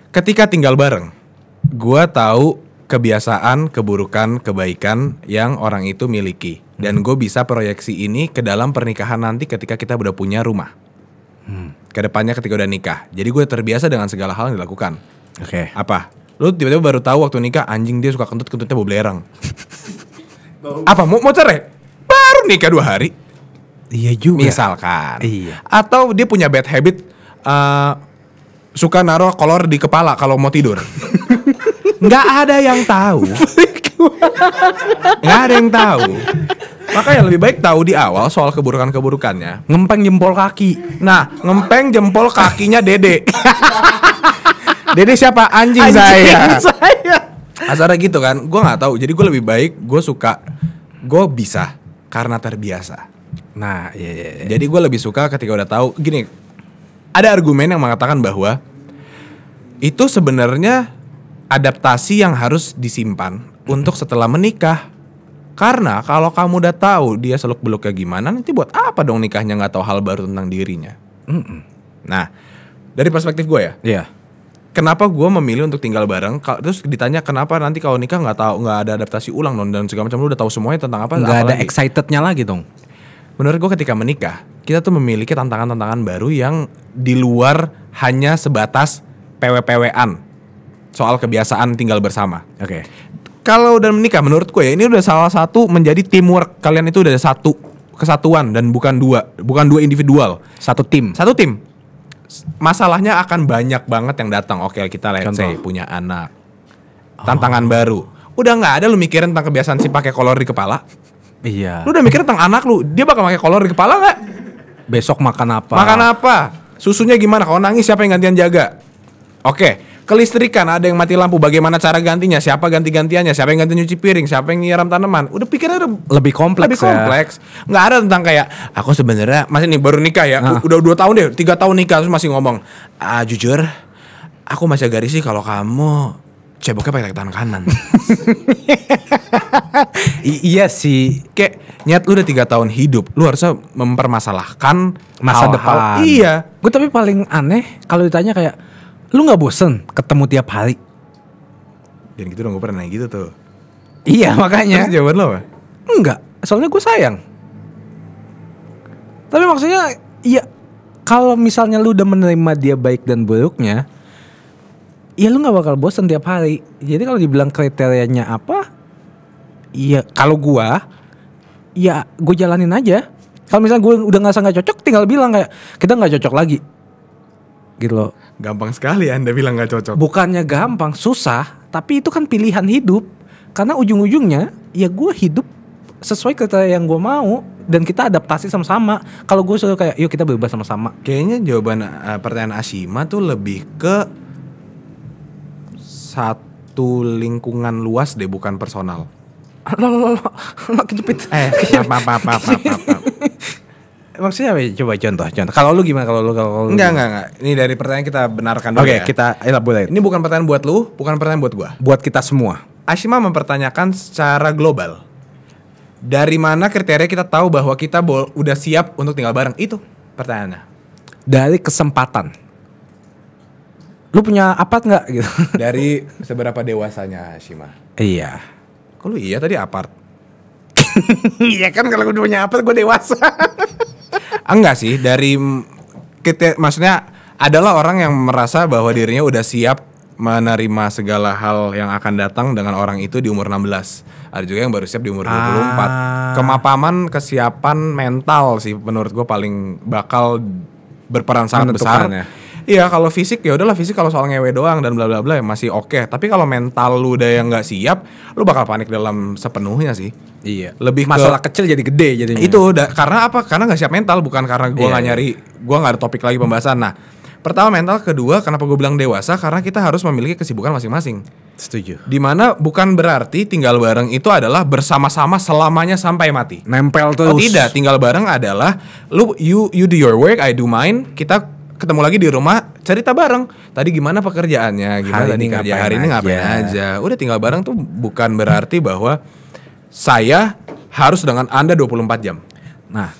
Ketika tinggal bareng, gue tahu kebiasaan, keburukan, kebaikan yang orang itu miliki dan gue bisa proyeksi ini ke dalam pernikahan nanti ketika kita udah punya rumah hmm. kedepannya ketika udah nikah jadi gue terbiasa dengan segala hal yang dilakukan oke okay. apa lu tiba-tiba baru tahu waktu nikah anjing dia suka kentut kentutnya bau belerang <laughs> apa mau mau cerai baru nikah dua hari iya juga misalkan iya atau dia punya bad habit uh, suka naruh kolor di kepala kalau mau tidur <laughs> nggak ada yang tahu <laughs> nggak ada yang tahu makanya lebih baik tahu di awal soal keburukan keburukannya ngempeng jempol kaki nah ngempeng jempol kakinya dede <laughs> dede siapa anjing, anjing saya, saya. Asalnya gitu kan, gue nggak tahu. Jadi gue lebih baik gue suka gue bisa karena terbiasa. Nah, iya, iya, iya. jadi gue lebih suka ketika udah tahu. Gini, ada argumen yang mengatakan bahwa itu sebenarnya adaptasi yang harus disimpan untuk setelah menikah. Karena kalau kamu udah tahu dia seluk beluknya gimana, nanti buat apa dong nikahnya nggak tahu hal baru tentang dirinya. mm Nah, dari perspektif gue ya. Iya. Yeah. Kenapa gue memilih untuk tinggal bareng? Terus ditanya kenapa nanti kalau nikah nggak tahu nggak ada adaptasi ulang non dan segala macam lu udah tahu semuanya tentang apa? Nggak ada excitednya lagi dong. Menurut gue ketika menikah kita tuh memiliki tantangan-tantangan baru yang di luar hanya sebatas pw-pwan soal kebiasaan tinggal bersama. Oke. Okay kalau udah menikah menurutku ya ini udah salah satu menjadi teamwork kalian itu udah satu kesatuan dan bukan dua bukan dua individual satu tim satu tim masalahnya akan banyak banget yang datang oke kita let's Contoh. punya anak oh. tantangan oh. baru udah nggak ada lu mikirin tentang kebiasaan sih pakai kolor di kepala iya lu udah mikirin tentang anak lu dia bakal pakai kolor di kepala nggak besok makan apa makan apa susunya gimana kalau nangis siapa yang gantian jaga oke kelistrikan ada yang mati lampu bagaimana cara gantinya siapa ganti gantiannya siapa yang ganti nyuci piring siapa yang nyiram tanaman udah pikirnya udah lebih kompleks lebih ya. kompleks ya. nggak ada tentang kayak aku sebenarnya masih nih baru nikah ya nah. udah dua tahun deh tiga tahun nikah terus masih ngomong ah jujur aku masih garis sih kalau kamu ceboknya pakai tangan kanan <laughs> I iya sih kayak nyet lu udah tiga tahun hidup lu harusnya mempermasalahkan masa depan iya gue tapi paling aneh kalau ditanya kayak Lu nggak bosen ketemu tiap hari? Dan gitu dong gue pernah gitu tuh. Iya makanya. Terus jawaban lo apa? Enggak, soalnya gue sayang. Tapi maksudnya, iya kalau misalnya lu udah menerima dia baik dan buruknya, ya lu nggak bakal bosen tiap hari. Jadi kalau dibilang kriterianya apa? Iya, kalau gue, ya gue jalanin aja. Kalau misalnya gue udah ngerasa nggak cocok, tinggal bilang kayak kita nggak cocok lagi, gitu loh. Gampang sekali Anda bilang nggak cocok. Bukannya gampang, susah, tapi itu kan pilihan hidup. Karena ujung-ujungnya ya gue hidup sesuai kata yang gue mau dan kita adaptasi sama-sama. Kalau gue selalu kayak yuk kita bebas sama-sama. Kayaknya jawaban uh, pertanyaan Asima tuh lebih ke satu lingkungan luas deh bukan personal. lo <laughs> lo lo lo kejepit. Eh, apa, apa, apa, apa, apa maksudnya ya? coba contoh contoh. Kalau lu gimana kalau lu kalau Enggak enggak enggak. Ini dari pertanyaan kita benarkan dulu Oke, okay, ya. kita boleh Ini bukan pertanyaan buat lu, bukan pertanyaan buat gua. Buat kita semua. Ashima mempertanyakan secara global. Dari mana kriteria kita tahu bahwa kita bol udah siap untuk tinggal bareng? Itu pertanyaannya. Dari kesempatan lu punya apart nggak <laughs> gitu dari seberapa dewasanya Ashima? iya kalau iya tadi apart <laughs> iya kan kalau gue punya apa gue dewasa <laughs> Ah, enggak sih, dari kita maksudnya adalah orang yang merasa bahwa dirinya udah siap menerima segala hal yang akan datang dengan orang itu di umur 16. Ada juga yang baru siap di umur ah. 24. Kemapaman kesiapan mental sih menurut gue paling bakal berperan sangat besar Iya kalau fisik ya udahlah fisik kalau soal ngewe doang dan bla bla bla ya masih oke. Okay. Tapi kalau mental lu udah yang nggak siap, lu bakal panik dalam sepenuhnya sih. Iya. Lebih masalah ke, kecil jadi gede Jadi Itu da, karena apa? Karena nggak siap mental bukan karena gue iya, nggak iya, nyari, gue nggak ada topik lagi pembahasan. Nah pertama mental, kedua kenapa gue bilang dewasa karena kita harus memiliki kesibukan masing-masing. Setuju. Dimana bukan berarti tinggal bareng itu adalah bersama-sama selamanya sampai mati. Nempel terus. Oh tidak, tinggal bareng adalah lu you you do your work, I do mine. Kita ketemu lagi di rumah cerita bareng tadi gimana pekerjaannya gimana hari ini kerja hari ini ngapain aja. aja udah tinggal bareng tuh bukan berarti bahwa saya harus dengan anda 24 jam nah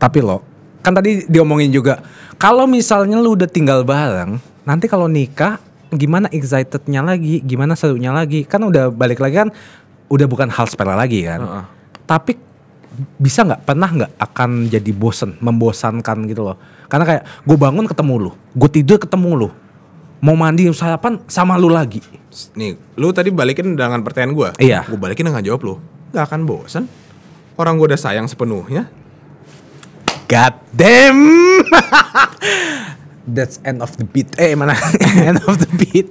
tapi lo kan tadi diomongin juga kalau misalnya lu udah tinggal bareng nanti kalau nikah gimana excitednya lagi gimana serunya lagi kan udah balik lagi kan udah bukan hal sepele lagi kan uh -uh. tapi bisa nggak pernah nggak akan jadi bosen membosankan gitu loh karena kayak gue bangun ketemu lu, gue tidur ketemu lu. Mau mandi sarapan sama lu lagi. Nih, lu tadi balikin dengan pertanyaan gue. Iya. Gue balikin dengan jawab lu. Gak akan bosan. Orang gue udah sayang sepenuhnya. God damn. <laughs> That's end of the beat. Eh mana? <laughs> end of the beat.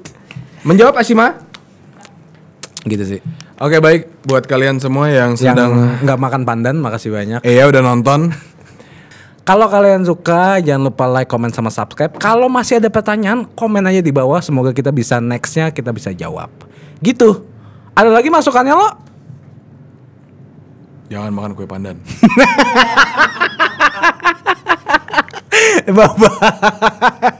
Menjawab Asima? Gitu sih. Oke baik buat kalian semua yang sedang nggak makan pandan, makasih banyak. Iya udah nonton. Kalau kalian suka, jangan lupa like, comment, sama subscribe. Kalau masih ada pertanyaan, komen aja di bawah. Semoga kita bisa nextnya kita bisa jawab. Gitu. Ada lagi masukannya lo? Jangan makan kue pandan. <laughs> Bye-bye.